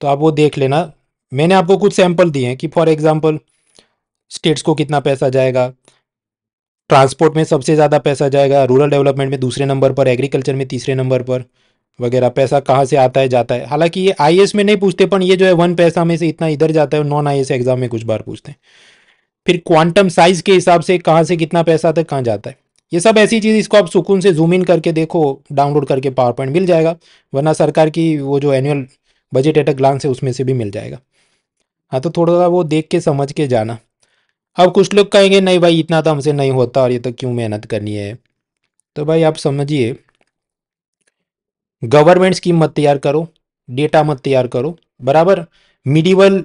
तो आप वो देख लेना मैंने आपको कुछ सैंपल दिए हैं कि फॉर एग्जांपल स्टेट्स को कितना पैसा जाएगा ट्रांसपोर्ट में सबसे ज़्यादा पैसा जाएगा रूरल डेवलपमेंट में दूसरे नंबर पर एग्रीकल्चर में तीसरे नंबर पर वगैरह पैसा कहाँ से आता है जाता है हालांकि ये आई में नहीं पूछते पर ये जो है वन पैसा में से इतना इधर जाता है नॉन आई एग्ज़ाम में कुछ बार पूछते हैं फिर क्वांटम साइज़ के हिसाब से कहाँ से कितना पैसा आता है कहाँ जाता है ये सब ऐसी चीज़ इसको आप सुकून से जूम इन करके देखो डाउनलोड करके पावर पॉइंट मिल जाएगा वरना सरकार की वो जो annual budget at a glance है उसमें से भी मिल जाएगा हाँ तो थोड़ा सा वो देख के समझ के जाना अब कुछ लोग कहेंगे नहीं भाई इतना तो हमसे नहीं होता और ये तो क्यों मेहनत करनी है तो भाई आप समझिए गवर्नमेंट स्कीम मत तैयार करो डेटा मत तैयार करो बराबर मिडिवल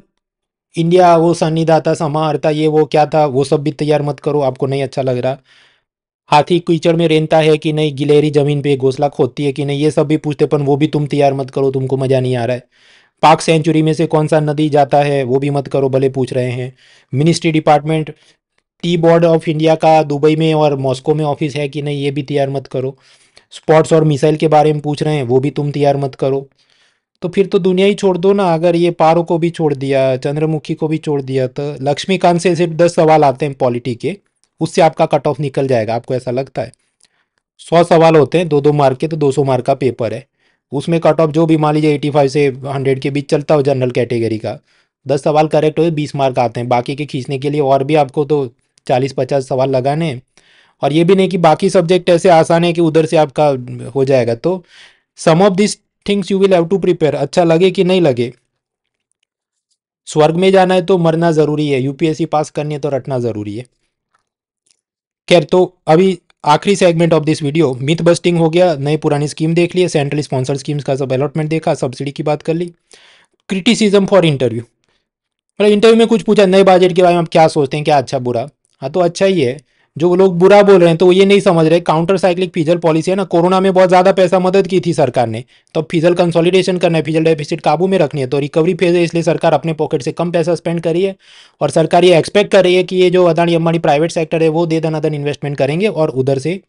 इंडिया वो सन्निधाता समाहता ये वो क्या था वो सब भी तैयार मत करो आपको नहीं अच्छा लग रहा हाथी कीचड़ में रेंगता है कि नहीं गिलेरी जमीन पे घोसला खोदती है कि नहीं ये सब भी पूछते पर वो भी तुम तैयार मत करो तुमको मजा नहीं आ रहा है पाक सेंचुरी में से कौन सा नदी जाता है वो भी मत करो भले पूछ रहे हैं ministry department tea board of India का दुबई में और मॉस्को में ऑफिस है कि नहीं ये भी तैयार मत करो स्पॉट्स और मिसाइल के बारे में पूछ रहे हैं वो भी तुम तैयार मत करो तो फिर तो दुनिया ही छोड़ दो ना अगर ये पारो को भी छोड़ दिया चंद्रमुखी को भी छोड़ दिया तो लक्ष्मीकांत से सिर्फ दस सवाल आते हैं पॉलिटी के उससे आपका कट ऑफ निकल जाएगा आपको ऐसा लगता है सौ सवाल होते हैं दो दो मार्क के तो दो सौ मार्क का पेपर है उसमें कट ऑफ जो भी मान लीजिए एटी फाइव से हंड्रेड के बीच चलता हो जनरल कैटेगरी का दस सवाल करेक्ट हो बीस मार्क आते हैं बाकी के खींचने के लिए और भी आपको तो चालीस पचास सवाल लगाने हैं और ये भी नहीं कि बाकी सब्जेक्ट ऐसे आसान है कि उधर से आपका हो जाएगा तो some of this things you will have to prepare अच्छा लगे कि नहीं लगे स्वर्ग में जाना है तो मरना ज़रूरी है यूपीएससी पास करनी है तो रटना ज़रूरी है खैर तो अभी आखिरी segment of this video myth busting हो गया नए पुरानी स्कीम देख लिए सेंट्रल स्पॉन्सर स्कीम्स का सब अलॉटमेंट देखा सब्सिडी की बात कर ली क्रिटिसिज्म फॉर इंटरव्यू मतलब इंटरव्यू में कुछ पूछा नए बजट के बारे में आप क्या सोचते हैं क्या अच्छा बुरा हाँ तो अच्छा ही है जो वो लोग बुरा बोल रहे हैं तो वो ये नहीं समझ रहे काउंटर साइक्लिक फिजल पॉलिसी है ना कोरोना में बहुत ज़्यादा पैसा मदद की थी सरकार ने तो फिजल कंसोलिडेशन करना है फिजल डेफिसिट काबू में रखनी है तो रिकवरी फेज है इसलिए सरकार अपने पॉकेट से कम पैसा स्पेंड करी है और सरकार ये एक्सपेक्ट कर रही है कि ये जो अदानी अंबानी प्राइवेट सेक्टर है वो दे दन अदन इन्वेस्टमेंट करेंगे और उधर से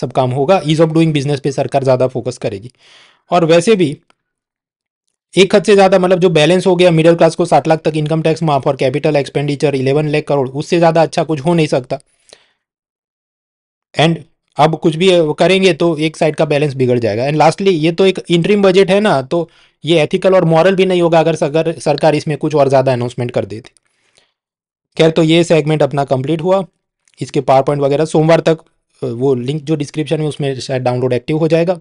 सब काम होगा ईज ऑफ डूइंग बिजनेस पे सरकार ज़्यादा फोकस करेगी और वैसे भी एक हद से ज़्यादा मतलब जो बैलेंस हो गया मिडिल क्लास को सात लाख तक इनकम टैक्स माफ और capital expenditure eleven lakh crore उससे ज़्यादा अच्छा कुछ हो नहीं सकता एंड अब कुछ भी करेंगे तो एक साइड का बैलेंस बिगड़ जाएगा एंड लास्टली ये तो एक इंट्रीम बजट है ना तो ये एथिकल और मॉरल भी नहीं होगा अगर अगर सरकार इसमें कुछ और ज़्यादा अनाउंसमेंट कर देती खैर तो ये सेगमेंट अपना कंप्लीट हुआ इसके पावर पॉइंट वगैरह सोमवार तक वो लिंक जो डिस्क्रिप्शन में उसमें शायद डाउनलोड एक्टिव हो जाएगा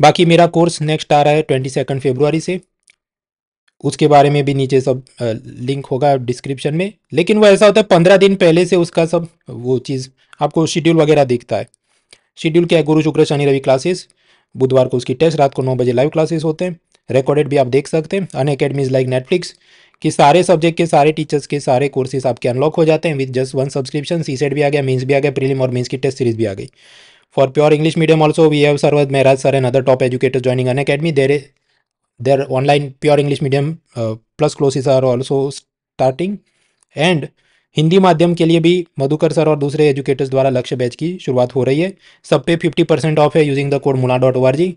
बाकी मेरा कोर्स नेक्स्ट आ रहा है ट्वेंटी सेकेंड से उसके बारे में भी नीचे सब लिंक होगा डिस्क्रिप्शन में लेकिन वो ऐसा होता है पंद्रह दिन पहले से उसका सब वो चीज़ आपको शेड्यूल वगैरह दिखता है शेड्यूल क्या है गुरु शुक्र शनि रवि क्लासेस बुधवार को उसकी टेस्ट रात को नौ बजे लाइव क्लासेस होते हैं रिकॉर्डेड भी आप देख सकते हैं अन अकेडमीज लाइक नेटफ्लिक्स कि सारे सब्जेक्ट के सारे टीचर्स के सारे कोर्सेज आपके अनलॉक हो जाते हैं with just one subscription C SAT भी आ गया मीन्स भी आ गया प्रीलिम और मीन्स की टेस्ट सीरीज भी आ गई for pure English medium also we have Sarvad Maharaj sir and other top educator joining Unacademy there their online pure English medium plus uh, classes are also starting and Hindi माध्यम के लिए भी Madhukar sir और दूसरे educators द्वारा लक्ष्य बैच की शुरुआत हो रही है सब पे फिफ्टी परसेंट ऑफ है using the code mula dot O R G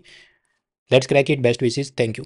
let's crack it best wishes thank you